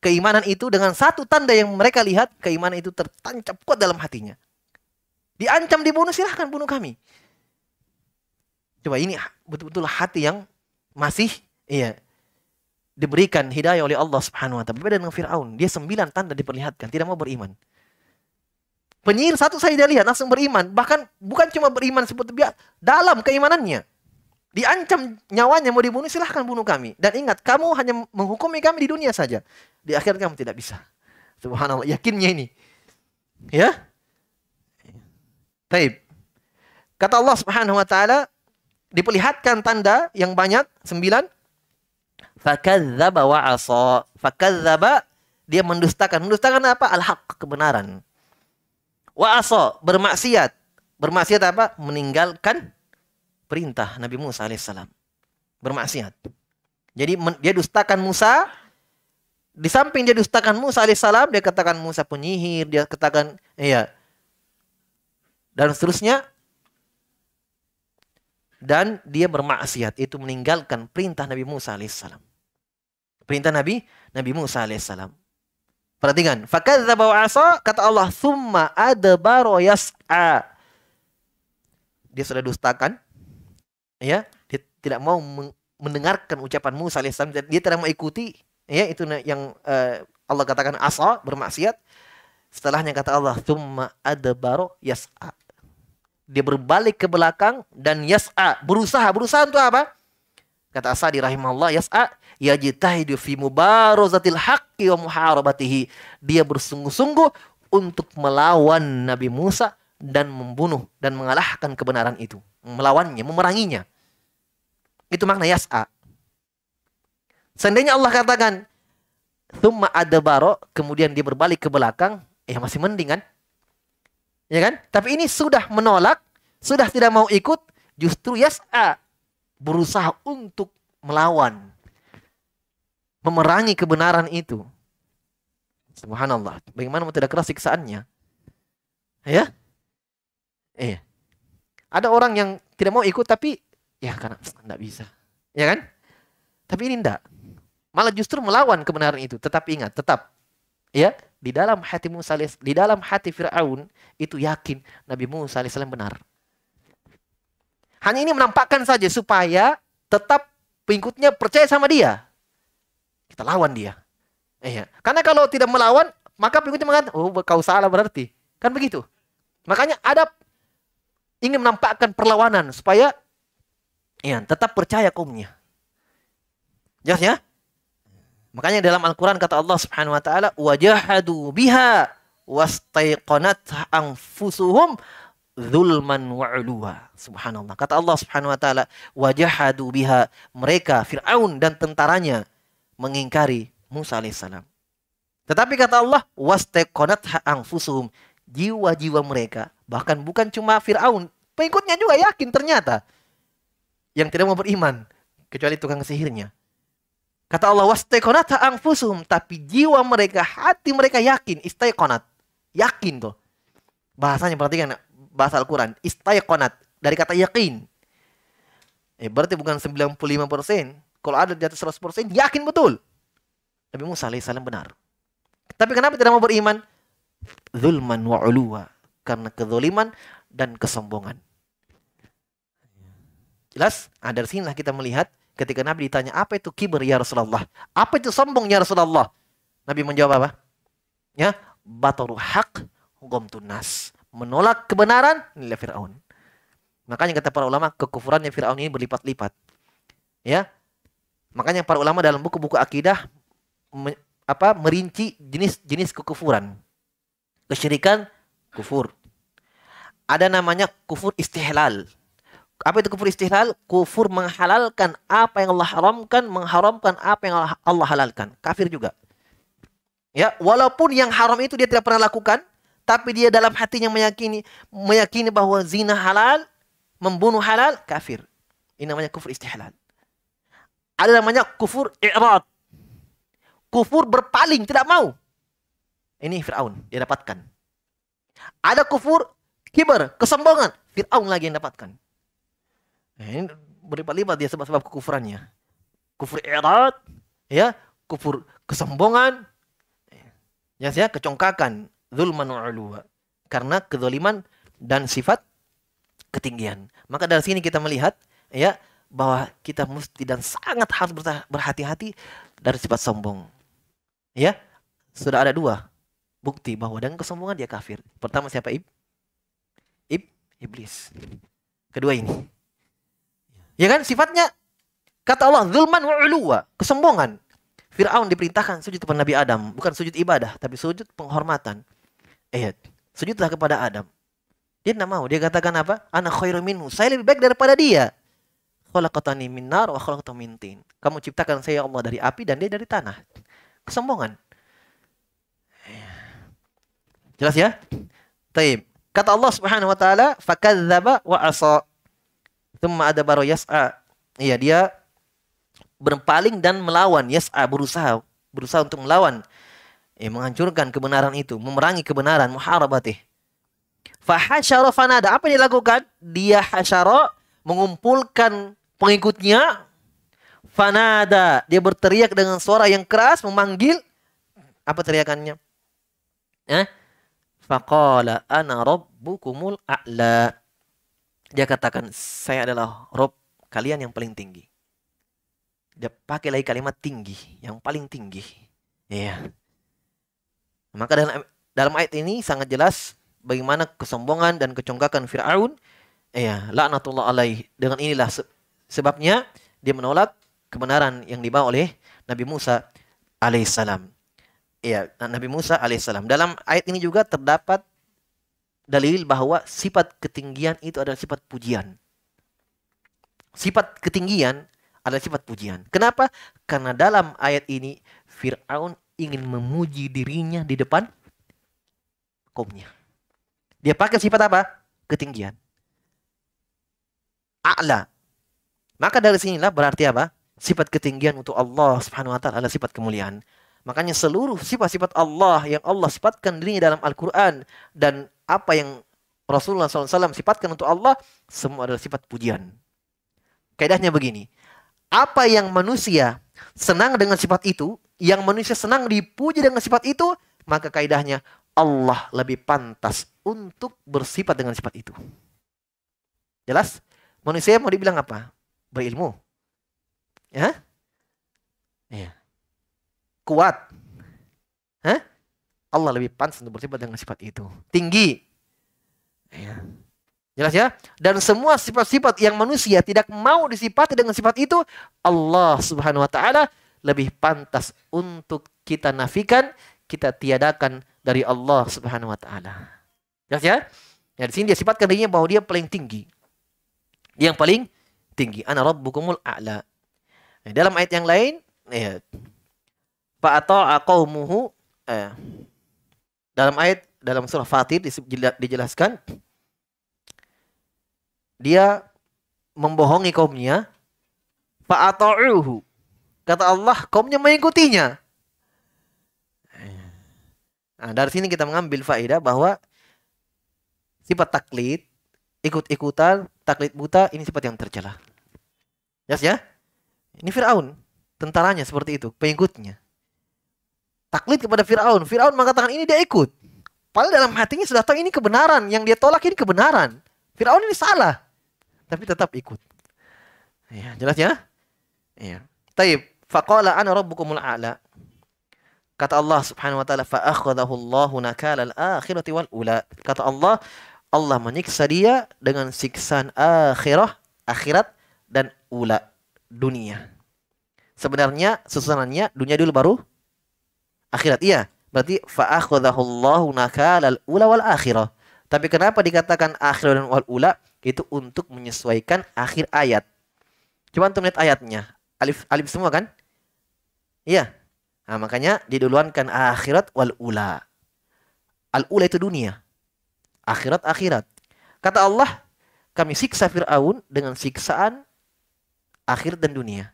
S2: Keimanan itu dengan satu tanda yang mereka lihat, keimanan itu tertancap kuat dalam hatinya. Diancam dibunuh, silahkan bunuh kami. Coba ini betul-betul hati yang masih iya diberikan hidayah oleh Allah Subhanahu wa taala. Berbeda dengan Firaun, dia sembilan tanda diperlihatkan, tidak mau beriman. Penyihir satu saya dia lihat langsung beriman, bahkan bukan cuma beriman seperti biasa, dalam keimanannya. Diancam nyawanya mau dibunuh, silahkan bunuh kami. Dan ingat, kamu hanya menghukumi kami di dunia saja. Di akhirat kamu tidak bisa. Subhanallah, yakinnya ini. Ya? baik Kata Allah Subhanahu wa taala, diperlihatkan tanda yang banyak sembilan fakadzdzaba wa asa dia mendustakan mendustakan apa al-haq kebenaran wa asa bermaksiat bermaksiat apa meninggalkan perintah Nabi Musa alaihissalam bermaksiat jadi dia dustakan Musa di samping dia dustakan Musa alaihissalam dia katakan Musa penyihir dia katakan iya dan seterusnya dan dia bermaksiat itu meninggalkan perintah Nabi Musa alaihissalam. Perintah Nabi Nabi Musa alaihissalam. Perhatikan, fakadzdzaba wa asa kata Allah, summa adbaro yas'a." Dia sudah dustakan. Ya, dia tidak mau mendengarkan ucapan Musa alaihissalam, dia tidak mau ikuti ya itu yang uh, Allah katakan asa bermaksiat. Setelahnya kata Allah, summa adbaro yas'a." dia berbalik ke belakang dan yas'a berusaha berusaha untuk apa kata Asadi rahimahullah yas'a yajtahidu fi mubarazatil haqqi wa muharabatihi dia bersungguh-sungguh untuk melawan Nabi Musa dan membunuh dan mengalahkan kebenaran itu melawannya memeranginya itu makna yas'a seandainya Allah katakan thumma adbara kemudian dia berbalik ke belakang ya masih mending kan Ya kan? Tapi ini sudah menolak, sudah tidak mau ikut, justru yas'a berusaha untuk melawan memerangi kebenaran itu. Subhanallah. Bagaimana mau tidak keras siksaannya? Ya? Eh. Ada orang yang tidak mau ikut tapi ya karena tidak bisa. Ya kan? Tapi ini tidak. Malah justru melawan kebenaran itu. Tetap ingat, tetap. Ya? di dalam hati Musa di dalam hati Firaun itu yakin Nabi Musa alaihissalam benar. Hanya ini menampakkan saja supaya tetap pengikutnya percaya sama dia. Kita lawan dia. Iya. Karena kalau tidak melawan, maka pengikutnya mengatakan, "Oh, kau salah berarti." Kan begitu. Makanya ada ingin menampakkan perlawanan supaya ya tetap percaya kaumnya. Jelas ya? Makanya dalam Al-Quran kata Allah Subhanahu Wa Taala, wajahadu biha wastaiqonat anfusuhum zulman wa'luwa Subhanallah. Kata Allah Subhanahu Wa Taala, wajahadu biha mereka Fir'aun dan tentaranya mengingkari Musa alaihissalam. Tetapi kata Allah, wastaiqonat anfusuhum jiwa-jiwa mereka bahkan bukan cuma Fir'aun, pengikutnya juga yakin ternyata yang tidak mau beriman kecuali tukang sihirnya Kata Allah wastaiqonata anfusum tapi jiwa mereka, hati mereka yakin istaiqonat. Yakin tuh. Bahasanya perhatikan bahasa Al-Qur'an, istaiqonat dari kata yakin. Eh berarti bukan 95%. Kalau ada di atas 100% yakin betul. Nabi Musa alaihissalam benar. Tapi kenapa tidak mau beriman? Zulman wa uluwa. Karena kezuliman dan kesombongan. Jelas? Ada Nah, dari sinilah kita melihat Ketika Nabi ditanya, apa itu kibir ya Rasulullah? Apa itu sombong ya Rasulullah? Nabi menjawab apa? Ya, hak, haq tunas. Menolak kebenaran, nilai Fir'aun. Makanya kata para ulama, kekufuran kekufurannya Fir'aun ini berlipat-lipat. Ya, Makanya para ulama dalam buku-buku akidah me, apa merinci jenis-jenis kekufuran. Kesyirikan kufur. Ada namanya kufur istihlal apa itu kufur istihlal? Kufur menghalalkan apa yang Allah haramkan, mengharamkan apa yang Allah halalkan. Kafir juga. Ya, walaupun yang haram itu dia tidak pernah lakukan, tapi dia dalam hatinya meyakini meyakini bahwa zina halal, membunuh halal, kafir. Ini namanya kufur istihlal. Ada namanya kufur i'rad. Kufur berpaling, tidak mau. Ini Fir'aun, dia dapatkan. Ada kufur kibar, kesombongan. Fir'aun lagi yang dapatkan. Nah, ini berlipat-lipat dia sebab-sebab kekufurannya. Kufur erat, ya, kufur kesombongan, ya, ya kecongkakan, zulman wa, Karena kedoliman dan sifat ketinggian. Maka dari sini kita melihat ya bahwa kita mesti dan sangat harus berhati-hati dari sifat sombong. Ya, sudah ada dua bukti bahwa dengan kesombongan dia kafir. Pertama siapa Ib? Ib iblis. Kedua ini. Ya kan sifatnya kata Allah zulman wa uluwa, kesombongan. Firaun diperintahkan sujud kepada Nabi Adam, bukan sujud ibadah, tapi sujud penghormatan. Eh, ya, sujudlah kepada Adam. Dia tidak mau. Dia katakan apa? Anak khairu minhu. Saya lebih baik daripada dia. Khalaqatani min nar wa khalaqatahu min tin. Kamu ciptakan saya ya Allah dari api dan dia dari tanah. Kesombongan. Jelas ya? Taib. Kata Allah Subhanahu wa taala, fakadzdzaba wa asa itu ada baro yas'a. Iya, dia berpaling dan melawan. Yas'a berusaha, berusaha untuk melawan. Ya, menghancurkan kebenaran itu, memerangi kebenaran, muharabatih. Fahasyara fanada. Apa yang dilakukan? Dia hasyara mengumpulkan pengikutnya. Fanada. Dia berteriak dengan suara yang keras memanggil. Apa teriakannya? Eh? Faqala ana rabbukumul a'la. Dia katakan, saya adalah Rob kalian yang paling tinggi. Dia pakai lagi kalimat tinggi, yang paling tinggi. Iya. Maka dalam dalam ayat ini sangat jelas bagaimana kesombongan dan kecongkakan Firaun. Iya, yeah, laknatullah alaih. Dengan inilah sebabnya dia menolak kebenaran yang dibawa oleh Nabi Musa alaihissalam. Iya, Nabi Musa alaihissalam. Dalam ayat ini juga terdapat dalil bahwa sifat ketinggian itu adalah sifat pujian. Sifat ketinggian adalah sifat pujian. Kenapa? Karena dalam ayat ini Firaun ingin memuji dirinya di depan kaumnya. Dia pakai sifat apa? Ketinggian. A'la. Maka dari sinilah berarti apa? Sifat ketinggian untuk Allah Subhanahu wa taala adalah sifat kemuliaan. Makanya seluruh sifat-sifat Allah yang Allah sifatkan dirinya dalam Al-Quran dan apa yang Rasulullah SAW sifatkan untuk Allah, semua adalah sifat pujian. Kaidahnya begini, apa yang manusia senang dengan sifat itu, yang manusia senang dipuji dengan sifat itu, maka kaidahnya Allah lebih pantas untuk bersifat dengan sifat itu. Jelas? Manusia mau dibilang apa? Berilmu. Ya? Yeah kuat. Hah? Allah lebih pantas untuk bersifat dengan sifat itu. Tinggi. Ya. Jelas ya? Dan semua sifat-sifat yang manusia tidak mau disifati dengan sifat itu, Allah Subhanahu wa taala lebih pantas untuk kita nafikan, kita tiadakan dari Allah Subhanahu wa taala. Jelas ya? Ya di sini dia sifatkan dirinya bahwa dia paling tinggi. Dia yang paling tinggi. Ana rabbukumul a'la. Nah, dalam ayat yang lain, ya, Pak atau eh dalam ayat dalam surah Fatir dijelaskan dia membohongi kaumnya Pak atau kata Allah kaumnya mengikutinya Nah, dari sini kita mengambil faedah bahwa sifat taklid, ikut-ikutan, taklid buta ini sifat yang tercela. Jelas ya? Ini Firaun, tentaranya seperti itu, pengikutnya taklid kepada Firaun. Firaun mengatakan ini dia ikut. Padahal dalam hatinya sudah tahu ini kebenaran, yang dia tolak ini kebenaran. Firaun ini salah, tapi tetap ikut. Ya, jelas ya? Iya. Taib. Faqala ana rabbukumul a'la. Kata Allah Subhanahu wa taala, fa akhadahu Allahu nakala al-akhirati wal ula. Kata Allah, Allah menyiksa dia dengan siksaan akhirah, akhirat dan ula, dunia. Sebenarnya susunannya dunia dulu baru akhirat. Iya, berarti fa'akhadhahullahu nakalal ula wal akhirah. Tapi kenapa dikatakan akhir dan wal ula? Itu untuk menyesuaikan akhir ayat. Coba untuk melihat ayatnya. Alif alif semua kan? Iya. Nah, makanya diduluankan akhirat wal ula. Al ula itu dunia. Akhirat akhirat. Kata Allah, kami siksa Fir'aun dengan siksaan akhir dan dunia.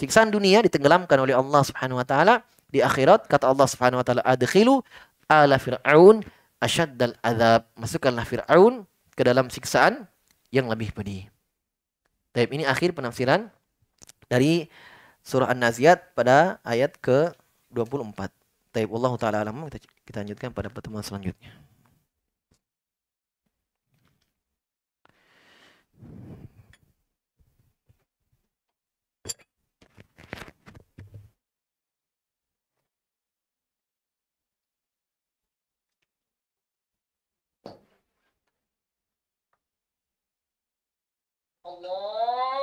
S2: Siksaan dunia ditenggelamkan oleh Allah Subhanahu wa taala di akhirat kata Allah Subhanahu wa taala adkhilu ala fir'aun asyaddal adab masukkanlah fir'aun ke dalam siksaan yang lebih pedih. Tapi ini akhir penafsiran dari surah An-Naziat pada ayat ke 24. Tapi Allah taala alam kita lanjutkan pada pertemuan selanjutnya.
S3: Nossa!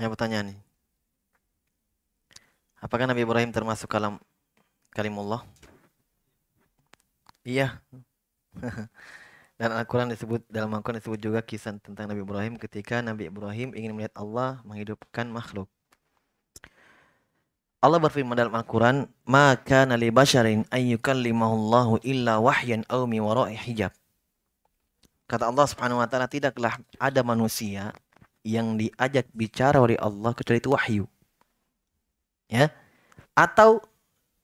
S2: Ya pertanyaan ini. Apakah Nabi Ibrahim termasuk kalam kalimullah? Iya. Dan Al-Quran disebut dalam Al-Quran disebut juga kisah tentang Nabi Ibrahim ketika Nabi Ibrahim ingin melihat Allah menghidupkan makhluk. Allah berfirman dalam Al-Quran, "Maka nali basharin ayyukallimahullahu illa wahyan awmi wara'i hijab." Kata Allah Subhanahu wa taala, tidaklah ada manusia yang diajak bicara oleh Allah kecuali itu wahyu. Ya. Atau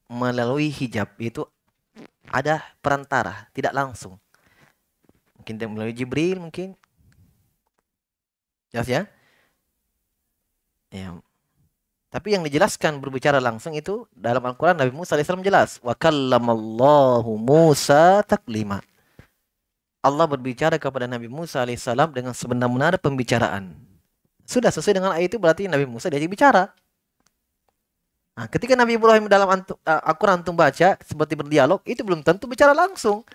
S2: melalui hijab itu ada perantara, tidak langsung. Mungkin melalui Jibril mungkin. Jelas ya? Ya. Tapi yang dijelaskan berbicara langsung itu dalam Al-Qur'an Nabi Musa alaihissalam jelas, wa kallamallahu Musa taklima. Allah berbicara kepada Nabi Musa alaihissalam dengan sebenar-benar pembicaraan. Sudah sesuai dengan ayat itu berarti Nabi Musa diajak bicara. Nah, ketika Nabi Ibrahim dalam eh, Al-Quran antum baca seperti berdialog, itu belum tentu bicara langsung.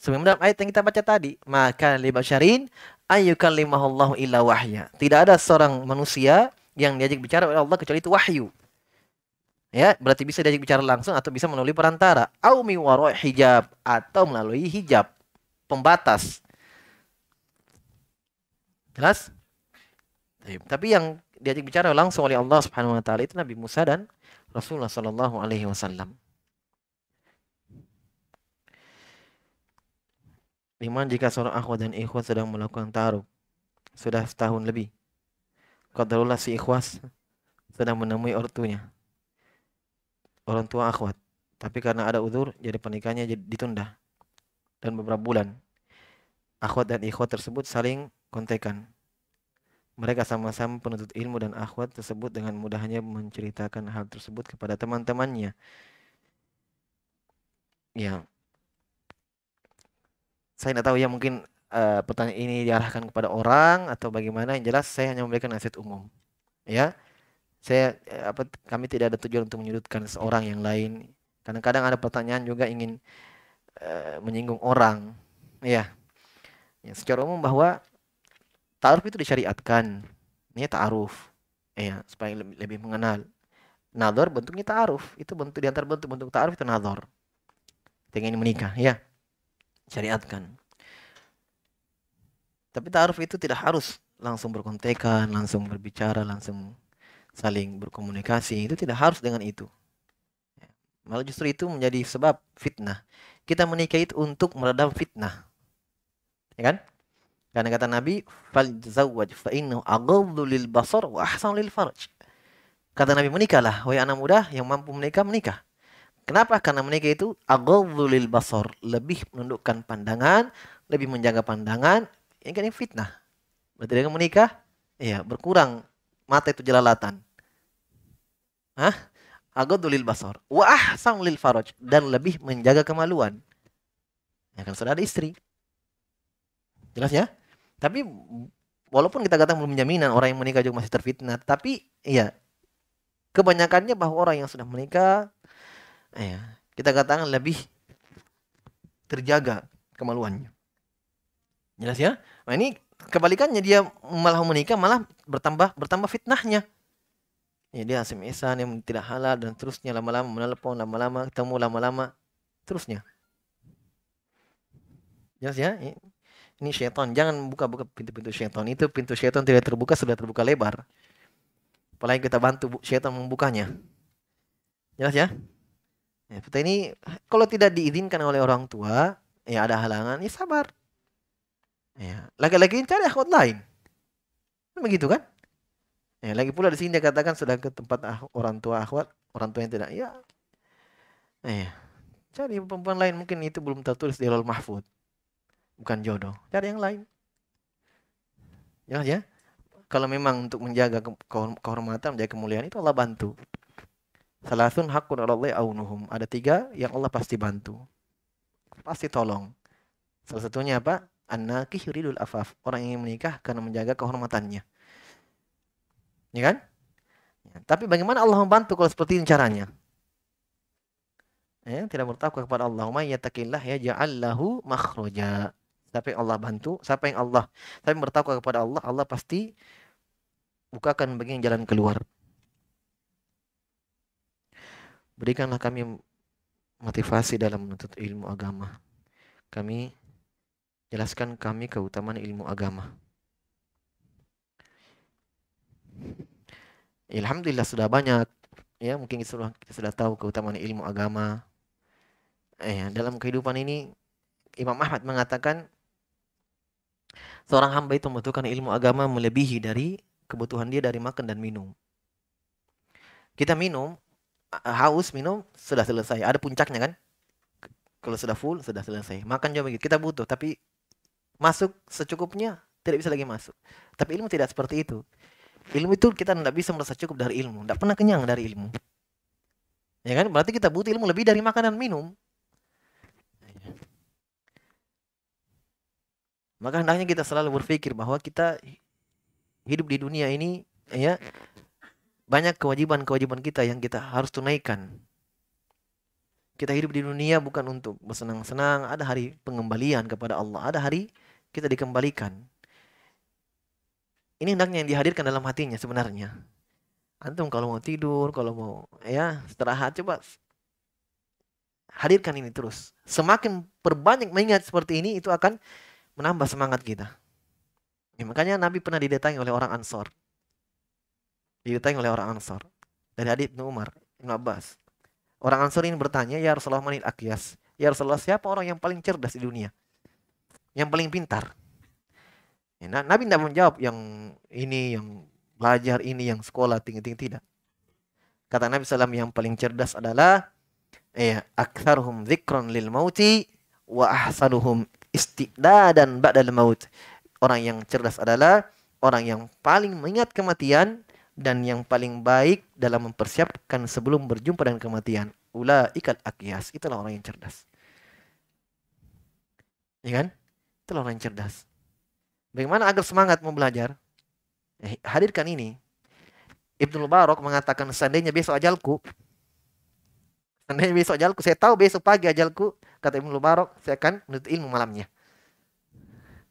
S2: Sebelum dalam ayat yang kita baca tadi, maka li basyarin ayyukallimahullahu illa wahya. Tidak ada seorang manusia yang diajak bicara oleh Allah kecuali itu wahyu. Ya, berarti bisa diajak bicara langsung atau bisa melalui perantara. Au mi hijab atau melalui hijab pembatas. Jelas? Iya. Tapi yang diajak bicara langsung oleh Allah Subhanahu wa taala itu Nabi Musa dan Rasulullah sallallahu alaihi wasallam. Iman jika seorang akhwat dan ikhwat sedang melakukan taruh sudah setahun lebih. Qadarullah si ikhwas sedang menemui ortunya. Orang tua akhwat. Tapi karena ada udur, jadi pernikahannya ditunda. Dan beberapa bulan. Akhwat dan ikhwat tersebut saling kontekan. Mereka sama-sama penuntut ilmu dan akhwat tersebut dengan mudahnya menceritakan hal tersebut kepada teman-temannya. Ya. Saya tidak tahu ya mungkin uh, pertanyaan ini diarahkan kepada orang atau bagaimana yang jelas saya hanya memberikan nasihat umum. Ya. Saya eh, apa kami tidak ada tujuan untuk menyudutkan seorang yang lain. Kadang-kadang ada pertanyaan juga ingin uh, menyinggung orang. Ya. ya. Secara umum bahwa Ta'aruf itu disyariatkan. Ini ta'aruf. Ya, supaya lebih, lebih mengenal. Nador bentuknya ta'aruf. Itu bentuk diantar bentuk bentuk ta'aruf itu nador. Kita ingin menikah, ya. Syariatkan. Tapi ta'aruf itu tidak harus langsung berkontekan, langsung berbicara, langsung saling berkomunikasi. Itu tidak harus dengan itu. Malah justru itu menjadi sebab fitnah. Kita menikah itu untuk meredam fitnah. Ya kan? Karena kata Nabi, "Faljazawwaj fa innahu aghaddu lil basar wa ahsanu lil farj." Kata Nabi, "Menikahlah wahai anak muda yang mampu menikah, menikah." Kenapa? Karena menikah itu aghaddu lil basar, lebih menundukkan pandangan, lebih menjaga pandangan. Ini kan fitnah. Berarti dengan menikah, ya berkurang mata itu jelalatan. Hah? Aghaddu lil basar wa ahsanu lil farj dan lebih menjaga kemaluan. Ya kan sudah ada istri. Jelas ya? Tapi walaupun kita katakan belum jaminan orang yang menikah juga masih terfitnah, tapi iya kebanyakannya bahwa orang yang sudah menikah ya, kita katakan lebih terjaga kemaluannya. Jelas ya? Nah ini kebalikannya dia malah menikah malah bertambah bertambah fitnahnya. Ya, dia asim isan yang tidak halal dan terusnya lama-lama menelpon lama-lama ketemu, lama-lama terusnya. Jelas ya? ini syaitan jangan buka-buka pintu-pintu syaitan itu pintu syaitan tidak terbuka sudah terbuka lebar apalagi kita bantu syaitan membukanya jelas ya ya seperti ini kalau tidak diizinkan oleh orang tua ya ada halangan ya sabar ya lagi laki cari akhwat lain kan begitu kan ya lagi pula di sini dia katakan sudah ke tempat ah, orang tua akhwat orang tua yang tidak ya ya cari perempuan lain mungkin itu belum tertulis di lol mahfud bukan jodoh. Cari yang lain. Ya, ya. Kalau memang untuk menjaga kehormatan, menjaga kemuliaan itu Allah bantu. Salasun hakun Allah aunuhum. Ada tiga yang Allah pasti bantu. Pasti tolong. Salah satunya apa? Anak nakih yuridul afaf. Orang yang menikah karena menjaga kehormatannya. Ya kan? Ya. Tapi bagaimana Allah membantu kalau seperti ini caranya? Ya, tidak bertakwa kepada Allah, may ya ya lahu makhraja. Siapa yang Allah bantu, siapa yang Allah, siapa yang bertakwa kepada Allah, Allah pasti bukakan bagi yang jalan keluar. Berikanlah kami motivasi dalam menuntut ilmu agama. Kami jelaskan kami keutamaan ilmu agama. Alhamdulillah sudah banyak ya mungkin sudah, kita sudah tahu keutamaan ilmu agama eh, ya, dalam kehidupan ini Imam Ahmad mengatakan Seorang hamba itu membutuhkan ilmu agama melebihi dari kebutuhan dia dari makan dan minum. Kita minum, haus minum sudah selesai. Ada puncaknya kan? Kalau sudah full sudah selesai. Makan juga begitu. Kita butuh tapi masuk secukupnya tidak bisa lagi masuk. Tapi ilmu tidak seperti itu. Ilmu itu kita tidak bisa merasa cukup dari ilmu. Tidak pernah kenyang dari ilmu. Ya kan? Berarti kita butuh ilmu lebih dari makan dan minum. Maka hendaknya kita selalu berpikir bahwa kita hidup di dunia ini ya banyak kewajiban-kewajiban kita yang kita harus tunaikan. Kita hidup di dunia bukan untuk bersenang-senang, ada hari pengembalian kepada Allah, ada hari kita dikembalikan. Ini hendaknya yang dihadirkan dalam hatinya sebenarnya. Antum kalau mau tidur, kalau mau ya istirahat coba hadirkan ini terus. Semakin perbanyak mengingat seperti ini itu akan menambah semangat kita. Ya, makanya Nabi pernah didatangi oleh orang Ansor. Didatangi oleh orang Ansor. Dari Adi Ibn Umar, Ibn Abbas. Orang Ansor ini bertanya, Ya Rasulullah manil akyas? Ya Rasulullah, siapa orang yang paling cerdas di dunia? Yang paling pintar? Ya, Nabi tidak menjawab yang ini, yang belajar ini, yang sekolah tinggi-tinggi. Tidak. Kata Nabi SAW, yang paling cerdas adalah ya, Aktharhum zikron lil mauti wa ahsaduhum dan ba'dal maut. Orang yang cerdas adalah orang yang paling mengingat kematian dan yang paling baik dalam mempersiapkan sebelum berjumpa dengan kematian. Ula ikat akias. Itulah orang yang cerdas. Ya kan? Itulah orang yang cerdas. Bagaimana agar semangat mau belajar? Eh, hadirkan ini. Ibnu Barok mengatakan seandainya besok ajalku, seandainya besok ajalku, saya tahu besok pagi ajalku, Kata Ibnu Mubarak, saya akan menuntut ilmu malamnya.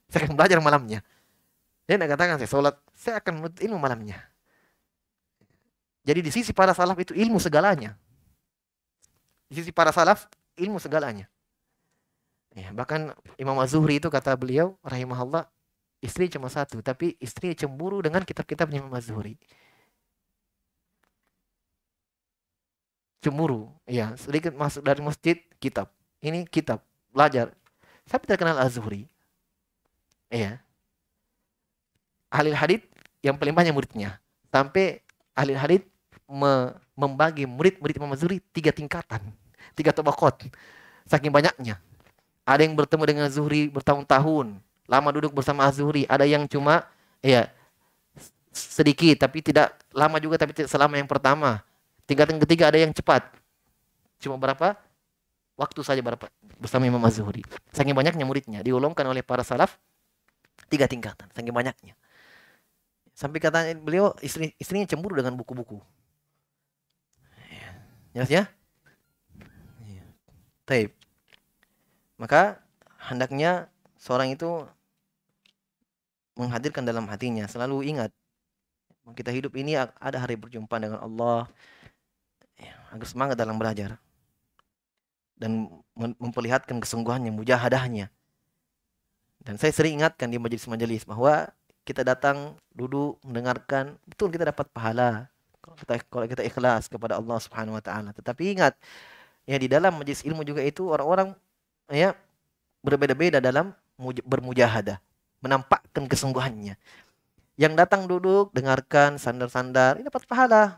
S2: Saya akan belajar malamnya. Dia tidak katakan saya sholat, saya akan menuntut ilmu malamnya. Jadi di sisi para salaf itu ilmu segalanya. Di sisi para salaf, ilmu segalanya. Ya, bahkan Imam Az-Zuhri itu kata beliau, rahimahullah, istri cuma satu, tapi istri cemburu dengan kitab-kitab Imam Az-Zuhri. Cemburu, ya sedikit masuk dari masjid kitab, ini kitab belajar sampai terkenal Az-Zuhri iya ahli hadith yang paling banyak muridnya sampai ahli hadith me membagi murid-murid Imam az tiga tingkatan tiga tobakot. saking banyaknya ada yang bertemu dengan Zuhri bertahun-tahun lama duduk bersama az ada yang cuma ya sedikit tapi tidak lama juga tapi selama yang pertama tingkatan ketiga ada yang cepat cuma berapa waktu saja bersama Imam Az-Zuhri. Sangat banyaknya muridnya diulungkan oleh para salaf tiga tingkatan, sangat banyaknya. Sampai katanya beliau istri istrinya cemburu dengan buku-buku. Ya. Jelas ya? ya? Taib. Maka hendaknya seorang itu menghadirkan dalam hatinya selalu ingat kita hidup ini ada hari berjumpa dengan Allah ya, agar semangat dalam belajar dan memperlihatkan kesungguhannya, mujahadahnya. Dan saya sering ingatkan di majelis-majelis bahwa kita datang duduk mendengarkan betul kita dapat pahala kalau kita ikhlas kepada Allah Subhanahu wa taala. Tetapi ingat ya di dalam majelis ilmu juga itu orang-orang ya berbeda-beda dalam bermujahadah, menampakkan kesungguhannya. Yang datang duduk dengarkan sandar-sandar, ini dapat pahala,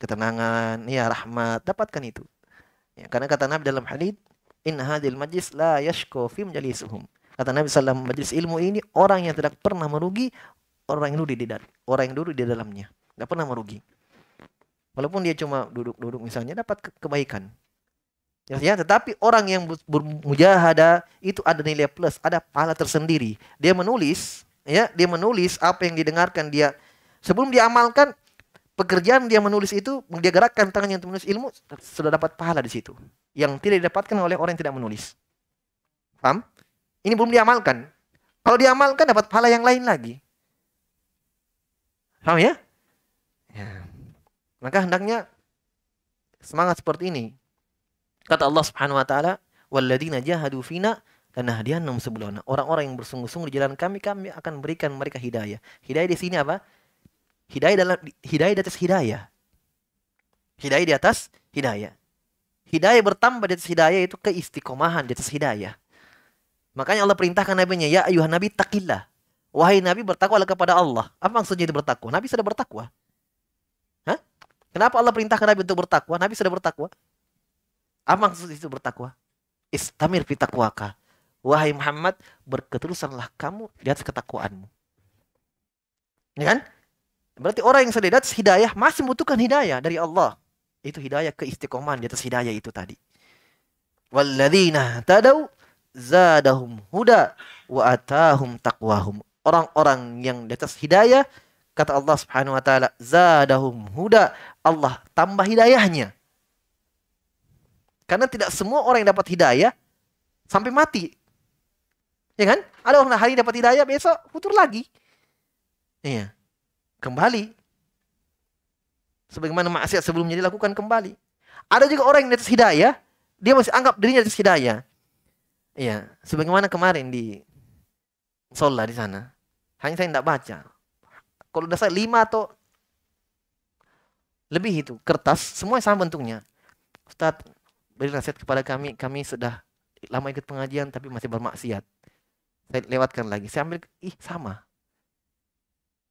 S2: ketenangan, ya rahmat, dapatkan itu. Ya, karena kata Nabi dalam hadis, inna hadil majlis la yashku fi majlisuhum." Kata Nabi sallallahu majlis ilmu ini orang yang tidak pernah merugi, orang yang duduk di orang yang duduk di dalamnya, tidak pernah merugi. Walaupun dia cuma duduk-duduk misalnya dapat ke kebaikan. Ya, ya tetapi orang yang bermujahada itu ada nilai plus, ada pahala tersendiri. Dia menulis, ya, dia menulis apa yang didengarkan dia sebelum diamalkan pekerjaan dia menulis itu, dia gerakkan tangannya untuk menulis ilmu, sudah dapat pahala di situ. Yang tidak didapatkan oleh orang yang tidak menulis. Paham? Ini belum diamalkan. Kalau diamalkan dapat pahala yang lain lagi. Paham ya? ya. Maka hendaknya semangat seperti ini. Kata Allah Subhanahu wa taala, "Walladzina jahadu fina lanahdiyannahum sebelumnya. Orang-orang yang bersungguh-sungguh di jalan kami, kami akan berikan mereka hidayah. Hidayah di sini apa? Hidayah dalam hidayah di atas hidayah. Hidayah di atas hidayah. Hidayah bertambah di atas hidayah itu keistiqomahan di atas hidayah. Makanya Allah perintahkan nabinya, ya ayuhan nabi takillah. Wahai nabi bertakwalah kepada Allah. Apa maksudnya itu bertakwa? Nabi sudah bertakwa. Hah? Kenapa Allah perintahkan nabi untuk bertakwa? Nabi sudah bertakwa. Apa maksud itu bertakwa? Istamir fitakwaka. Wahai Muhammad, berketerusanlah kamu di atas ketakwaanmu. Ya kan? Berarti orang yang sudah dapat hidayah masih membutuhkan hidayah dari Allah. Itu hidayah keistiqomahan di atas hidayah itu tadi. Walladzina tadau zadahum huda wa atahum taqwahum. Orang-orang yang di atas hidayah kata Allah Subhanahu wa taala zadahum huda. Allah tambah hidayahnya. Karena tidak semua orang yang dapat hidayah sampai mati. Ya kan? Ada orang hari dapat hidayah, besok futur lagi. Iya kembali. Sebagaimana maksiat sebelumnya dilakukan kembali. Ada juga orang yang di hidayah, dia masih anggap dirinya di hidayah. Iya, sebagaimana kemarin di sholat di sana. Hanya saya tidak baca. Kalau sudah saya lima atau lebih itu kertas, semua sama bentuknya. Ustadz beri nasihat kepada kami, kami sudah lama ikut pengajian tapi masih bermaksiat. Saya lewatkan lagi. Saya ambil, ih sama.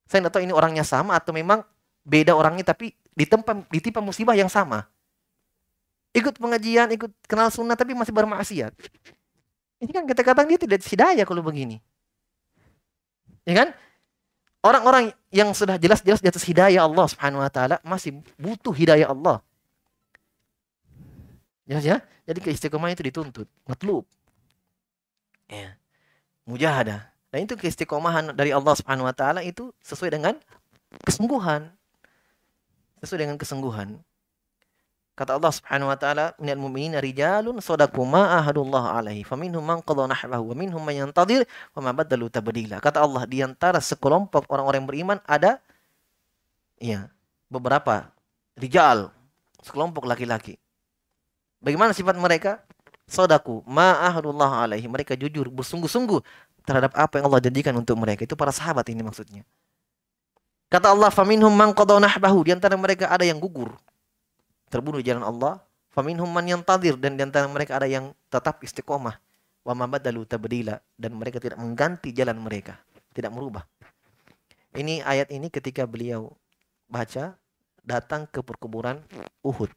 S2: Saya nggak tahu ini orangnya sama atau memang beda orangnya tapi di tempat di ditimpa musibah yang sama. Ikut pengajian, ikut kenal sunnah tapi masih bermaksiat. Ini kan kita katakan dia tidak sidaya kalau begini. Ya kan? Orang-orang yang sudah jelas-jelas di atas hidayah Allah Subhanahu wa taala masih butuh hidayah Allah. Jelas ya? Jadi keistiqomah itu dituntut, matlub. Ya. Mujahadah. Dan nah, itu keistiqomahan dari Allah Subhanahu wa taala itu sesuai dengan kesungguhan. Sesuai dengan kesungguhan. Kata Allah Subhanahu wa taala, "Minal mu'minina rijalun sadaqu ma ahadullah alaihi, faminhum man qadha nahbahu wa minhum man yantadhir wa ma badalu tabdila." Kata Allah, di antara sekelompok orang-orang beriman ada ya, beberapa rijal, sekelompok laki-laki. Bagaimana sifat mereka? Sodaku, ma'ahadullah alaihi. Mereka jujur, bersungguh-sungguh terhadap apa yang Allah jadikan untuk mereka. Itu para sahabat ini maksudnya. Kata Allah, "Faminhum man qadaw Di antara mereka ada yang gugur. Terbunuh jalan Allah. "Faminhum man yang tadir Dan di antara mereka ada yang tetap istiqomah. "Wa mabadalu tabdila." Dan mereka tidak mengganti jalan mereka, tidak merubah. Ini ayat ini ketika beliau baca datang ke perkuburan Uhud.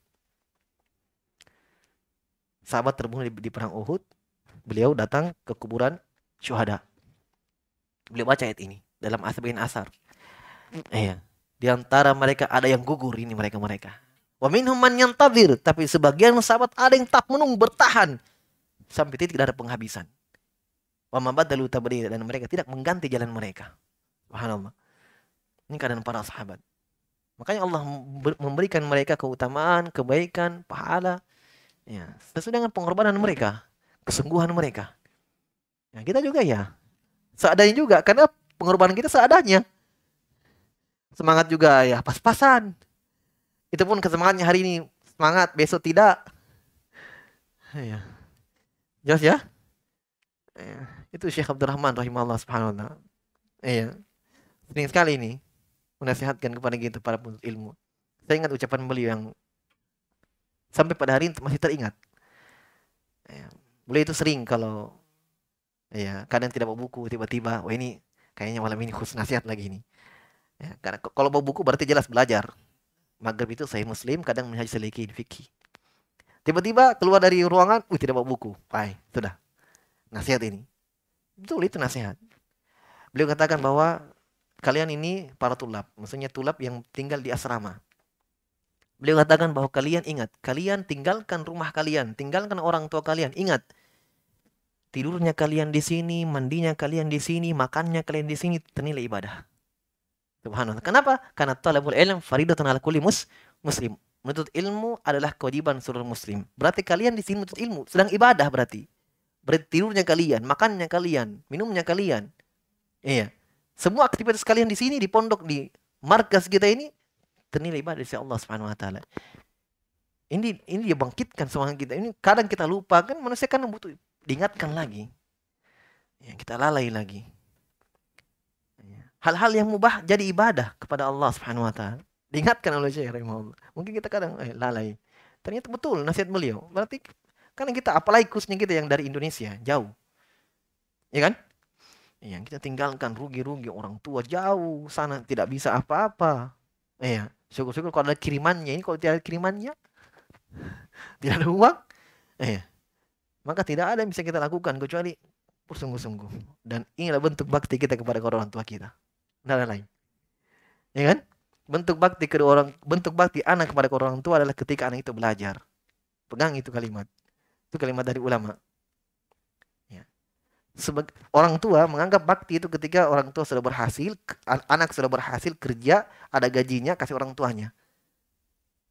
S2: Sahabat terbunuh di, di perang Uhud, beliau datang ke kuburan syuhada. Beliau baca ayat ini dalam Asar bin Asar. Iya. Di antara mereka ada yang gugur ini mereka-mereka. Wa minhum man yantadhir, tapi sebagian sahabat ada yang tak menung bertahan sampai titik tidak ada penghabisan. Wa mabadalu badalu tabdil dan mereka tidak mengganti jalan mereka. Subhanallah. Ini keadaan para sahabat. Makanya Allah memberikan mereka keutamaan, kebaikan, pahala. Ya, sesuai dengan pengorbanan mereka, kesungguhan mereka. Nah, kita juga ya. Seadanya juga karena pengorbanan kita seadanya. Semangat juga ya pas-pasan. Itu pun kesemangatnya hari ini semangat, besok tidak. Iya. Ya. Jelas ya? ya. Itu Syekh Abdurrahman rahimahullah subhanahu wa ta'ala. Iya. Sering sekali ini menasihatkan kepada kita para penuntut ilmu. Saya ingat ucapan beliau yang sampai pada hari ini masih teringat. Ya. Beliau itu sering kalau ya kadang tidak bawa buku tiba-tiba wah ini kayaknya malam ini khusus nasihat lagi ini. ya, karena kalau bawa buku berarti jelas belajar maghrib itu saya muslim kadang menghaji seliki fikih tiba-tiba keluar dari ruangan wah tidak bawa buku pai sudah nasihat ini betul itu nasihat beliau katakan bahwa kalian ini para tulap maksudnya tulap yang tinggal di asrama beliau katakan bahwa kalian ingat kalian tinggalkan rumah kalian tinggalkan orang tua kalian ingat Tidurnya kalian di sini, mandinya kalian di sini, makannya kalian di sini ternilai ibadah. Subhanallah. Kenapa? Karena talabul ilm faridatun ala kulli mus muslim. Menuntut ilmu adalah kewajiban seluruh muslim. Berarti kalian di sini menuntut ilmu, sedang ibadah berarti. Berarti tidurnya kalian, makannya kalian, minumnya kalian. Iya. Semua aktivitas kalian di sini di pondok di markas kita ini ternilai ibadah dari Allah Subhanahu wa taala. Ini ini dia bangkitkan semangat kita. Ini kadang kita lupa kan manusia kan butuh diingatkan lagi, ya, kita lalai lagi. Ya. Hal-hal yang mubah jadi ibadah kepada Allah Subhanahu wa taala. Diingatkan oleh Syekh rahimahullah. Mungkin kita kadang eh, lalai. Ternyata betul nasihat beliau. Berarti kan kita apalagi khususnya kita yang dari Indonesia, jauh. Ya kan? Ya, yang kita tinggalkan rugi-rugi orang tua jauh sana tidak bisa apa-apa. Iya, syukur-syukur kalau ada kirimannya ini kalau tidak ada kirimannya tidak ada uang. Iya maka tidak ada yang bisa kita lakukan kecuali bersungguh-sungguh dan inilah bentuk bakti kita kepada orang tua kita ada lain ya kan bentuk bakti kedua orang bentuk bakti anak kepada orang tua adalah ketika anak itu belajar pegang itu kalimat itu kalimat dari ulama ya. Sebagai orang tua menganggap bakti itu ketika orang tua sudah berhasil anak sudah berhasil kerja ada gajinya kasih orang tuanya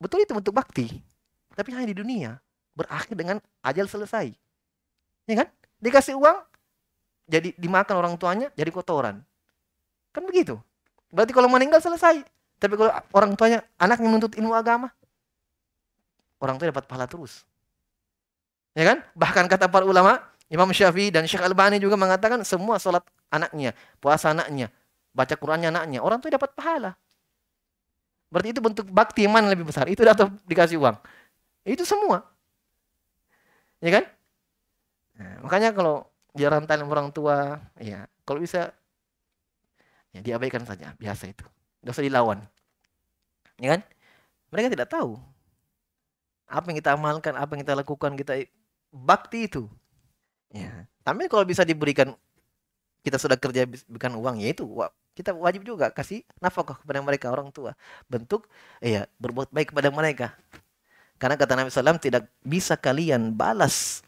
S2: betul itu bentuk bakti tapi hanya di dunia berakhir dengan ajal selesai Ya kan? Dikasih uang, jadi dimakan orang tuanya, jadi kotoran. Kan begitu. Berarti kalau meninggal selesai. Tapi kalau orang tuanya, anaknya menuntut ilmu agama, orang tua dapat pahala terus. Ya kan? Bahkan kata para ulama, Imam Syafi'i dan Syekh Albani juga mengatakan semua sholat anaknya, puasa anaknya, baca Qurannya anaknya, orang tuh dapat pahala. Berarti itu bentuk bakti yang lebih besar? Itu atau dikasih uang? Itu semua. Ya kan? Nah, makanya kalau jarang tanya orang tua, ya kalau bisa ya diabaikan saja, biasa itu. Tidak usah dilawan. Ya kan? Mereka tidak tahu apa yang kita amalkan, apa yang kita lakukan, kita bakti itu. Ya. Tapi kalau bisa diberikan kita sudah kerja bukan uang ya itu kita wajib juga kasih nafkah kepada mereka orang tua bentuk ya berbuat baik kepada mereka karena kata Nabi SAW tidak bisa kalian balas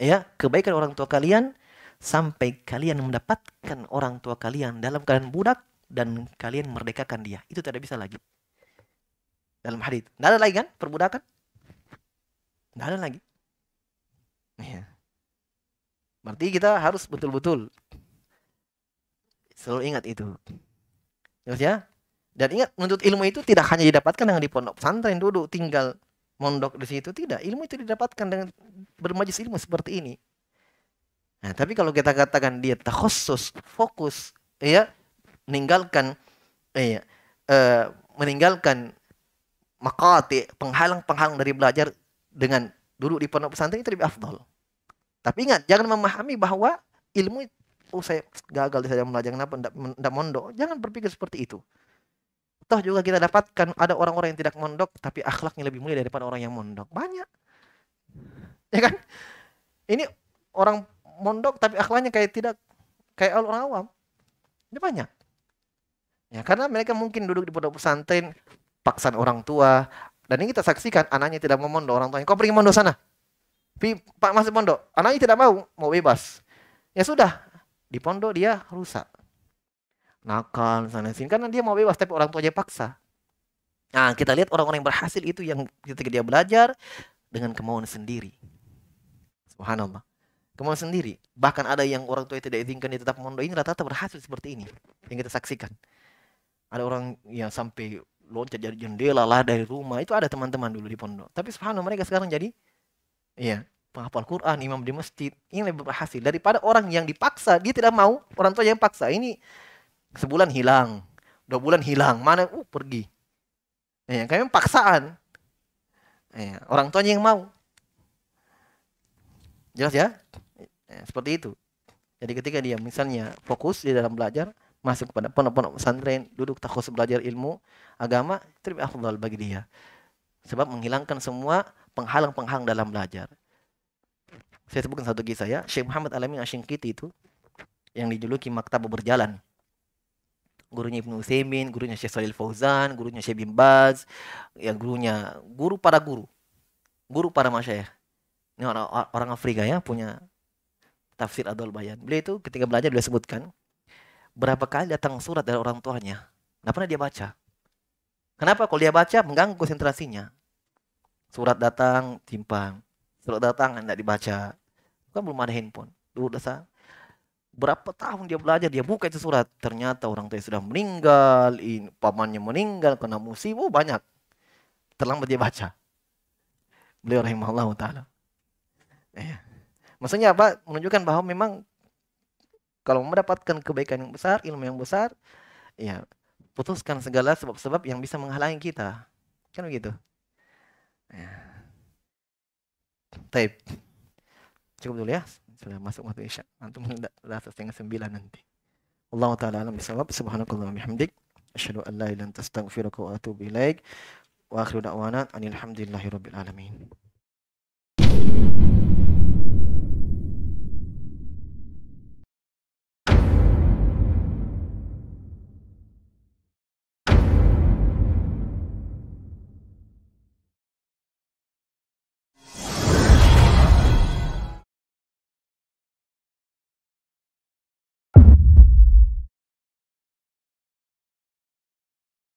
S2: ya kebaikan orang tua kalian sampai kalian mendapatkan orang tua kalian dalam keadaan budak dan kalian merdekakan dia. Itu tidak bisa lagi. Dalam hadis. Tidak ada lagi kan perbudakan? Tidak ada lagi. Ya. Berarti kita harus betul-betul selalu ingat itu. ya? Dan ingat, menuntut ilmu itu tidak hanya didapatkan dengan di pondok pesantren duduk tinggal mondok di situ tidak ilmu itu didapatkan dengan bermajis ilmu seperti ini nah tapi kalau kita katakan dia takhusus fokus ya meninggalkan ya eh, meninggalkan makati penghalang-penghalang dari belajar dengan dulu di pondok pesantren itu lebih afdol tapi ingat jangan memahami bahwa ilmu oh saya gagal saya belajar kenapa tidak mondok jangan berpikir seperti itu toh juga kita dapatkan ada orang-orang yang tidak mondok tapi akhlaknya lebih mulia daripada orang yang mondok banyak ya kan ini orang mondok tapi akhlaknya kayak tidak kayak orang awam ini banyak ya karena mereka mungkin duduk di pondok pesantren paksaan orang tua dan ini kita saksikan anaknya tidak mau mondok orang tuanya kok pergi mondok sana Pi, pak masih mondok anaknya tidak mau mau bebas ya sudah di pondok dia rusak nakal sana sini karena dia mau bebas tapi orang tuanya paksa nah kita lihat orang-orang yang berhasil itu yang ketika dia belajar dengan kemauan sendiri subhanallah kemauan sendiri bahkan ada yang orang tua tidak izinkan dia tetap mondok ini rata-rata berhasil seperti ini yang kita saksikan ada orang yang sampai loncat dari jendela lah dari rumah itu ada teman-teman dulu di pondok tapi subhanallah mereka sekarang jadi iya penghafal Quran, imam di masjid, ini lebih berhasil daripada orang yang dipaksa, dia tidak mau, orang tua yang paksa. Ini Sebulan hilang, dua bulan hilang, mana? Uh, pergi. Ya, kami paksaan. Ya, orang tuanya yang mau. Jelas ya? ya? Seperti itu. Jadi ketika dia misalnya fokus di dalam belajar, masuk kepada pondok-pondok pesantren, duduk takut belajar ilmu agama, itu lebih bagi dia. Sebab menghilangkan semua penghalang-penghalang dalam belajar. Saya sebutkan satu kisah ya, Syekh Muhammad Alamin Asyikiti itu yang dijuluki Maktab Berjalan gurunya Ibnu Utsaimin, gurunya Syekh Shalil Fauzan, gurunya Syekh Bin Baz, ya gurunya guru para guru. Guru para masyayikh. Ini orang, orang Afrika ya punya tafsir Adol Bayan. Beliau itu ketika belajar beliau sebutkan berapa kali datang surat dari orang tuanya. Nah, pernah dia baca. Kenapa kalau dia baca mengganggu konsentrasinya? Surat datang timpang, surat datang tidak dibaca. Kan belum ada handphone. Dulu sah? berapa tahun dia belajar dia buka itu surat ternyata orang tua sudah meninggal in, pamannya meninggal kena musibah oh, banyak terlambat dia baca beliau rahimahullah taala ya. maksudnya apa menunjukkan bahwa memang kalau mendapatkan kebaikan yang besar ilmu yang besar ya putuskan segala sebab-sebab yang bisa menghalangi kita kan begitu ya. Taib. cukup dulu ya sudah masuk waktu isya antum lah setengah sembilan nanti Allah taala alam bisawab subhanakallah bihamdik asyhadu an la ilaha illa anta astaghfiruka wa atubu ilaik wa akhiru da'wana alhamdulillahi rabbil alamin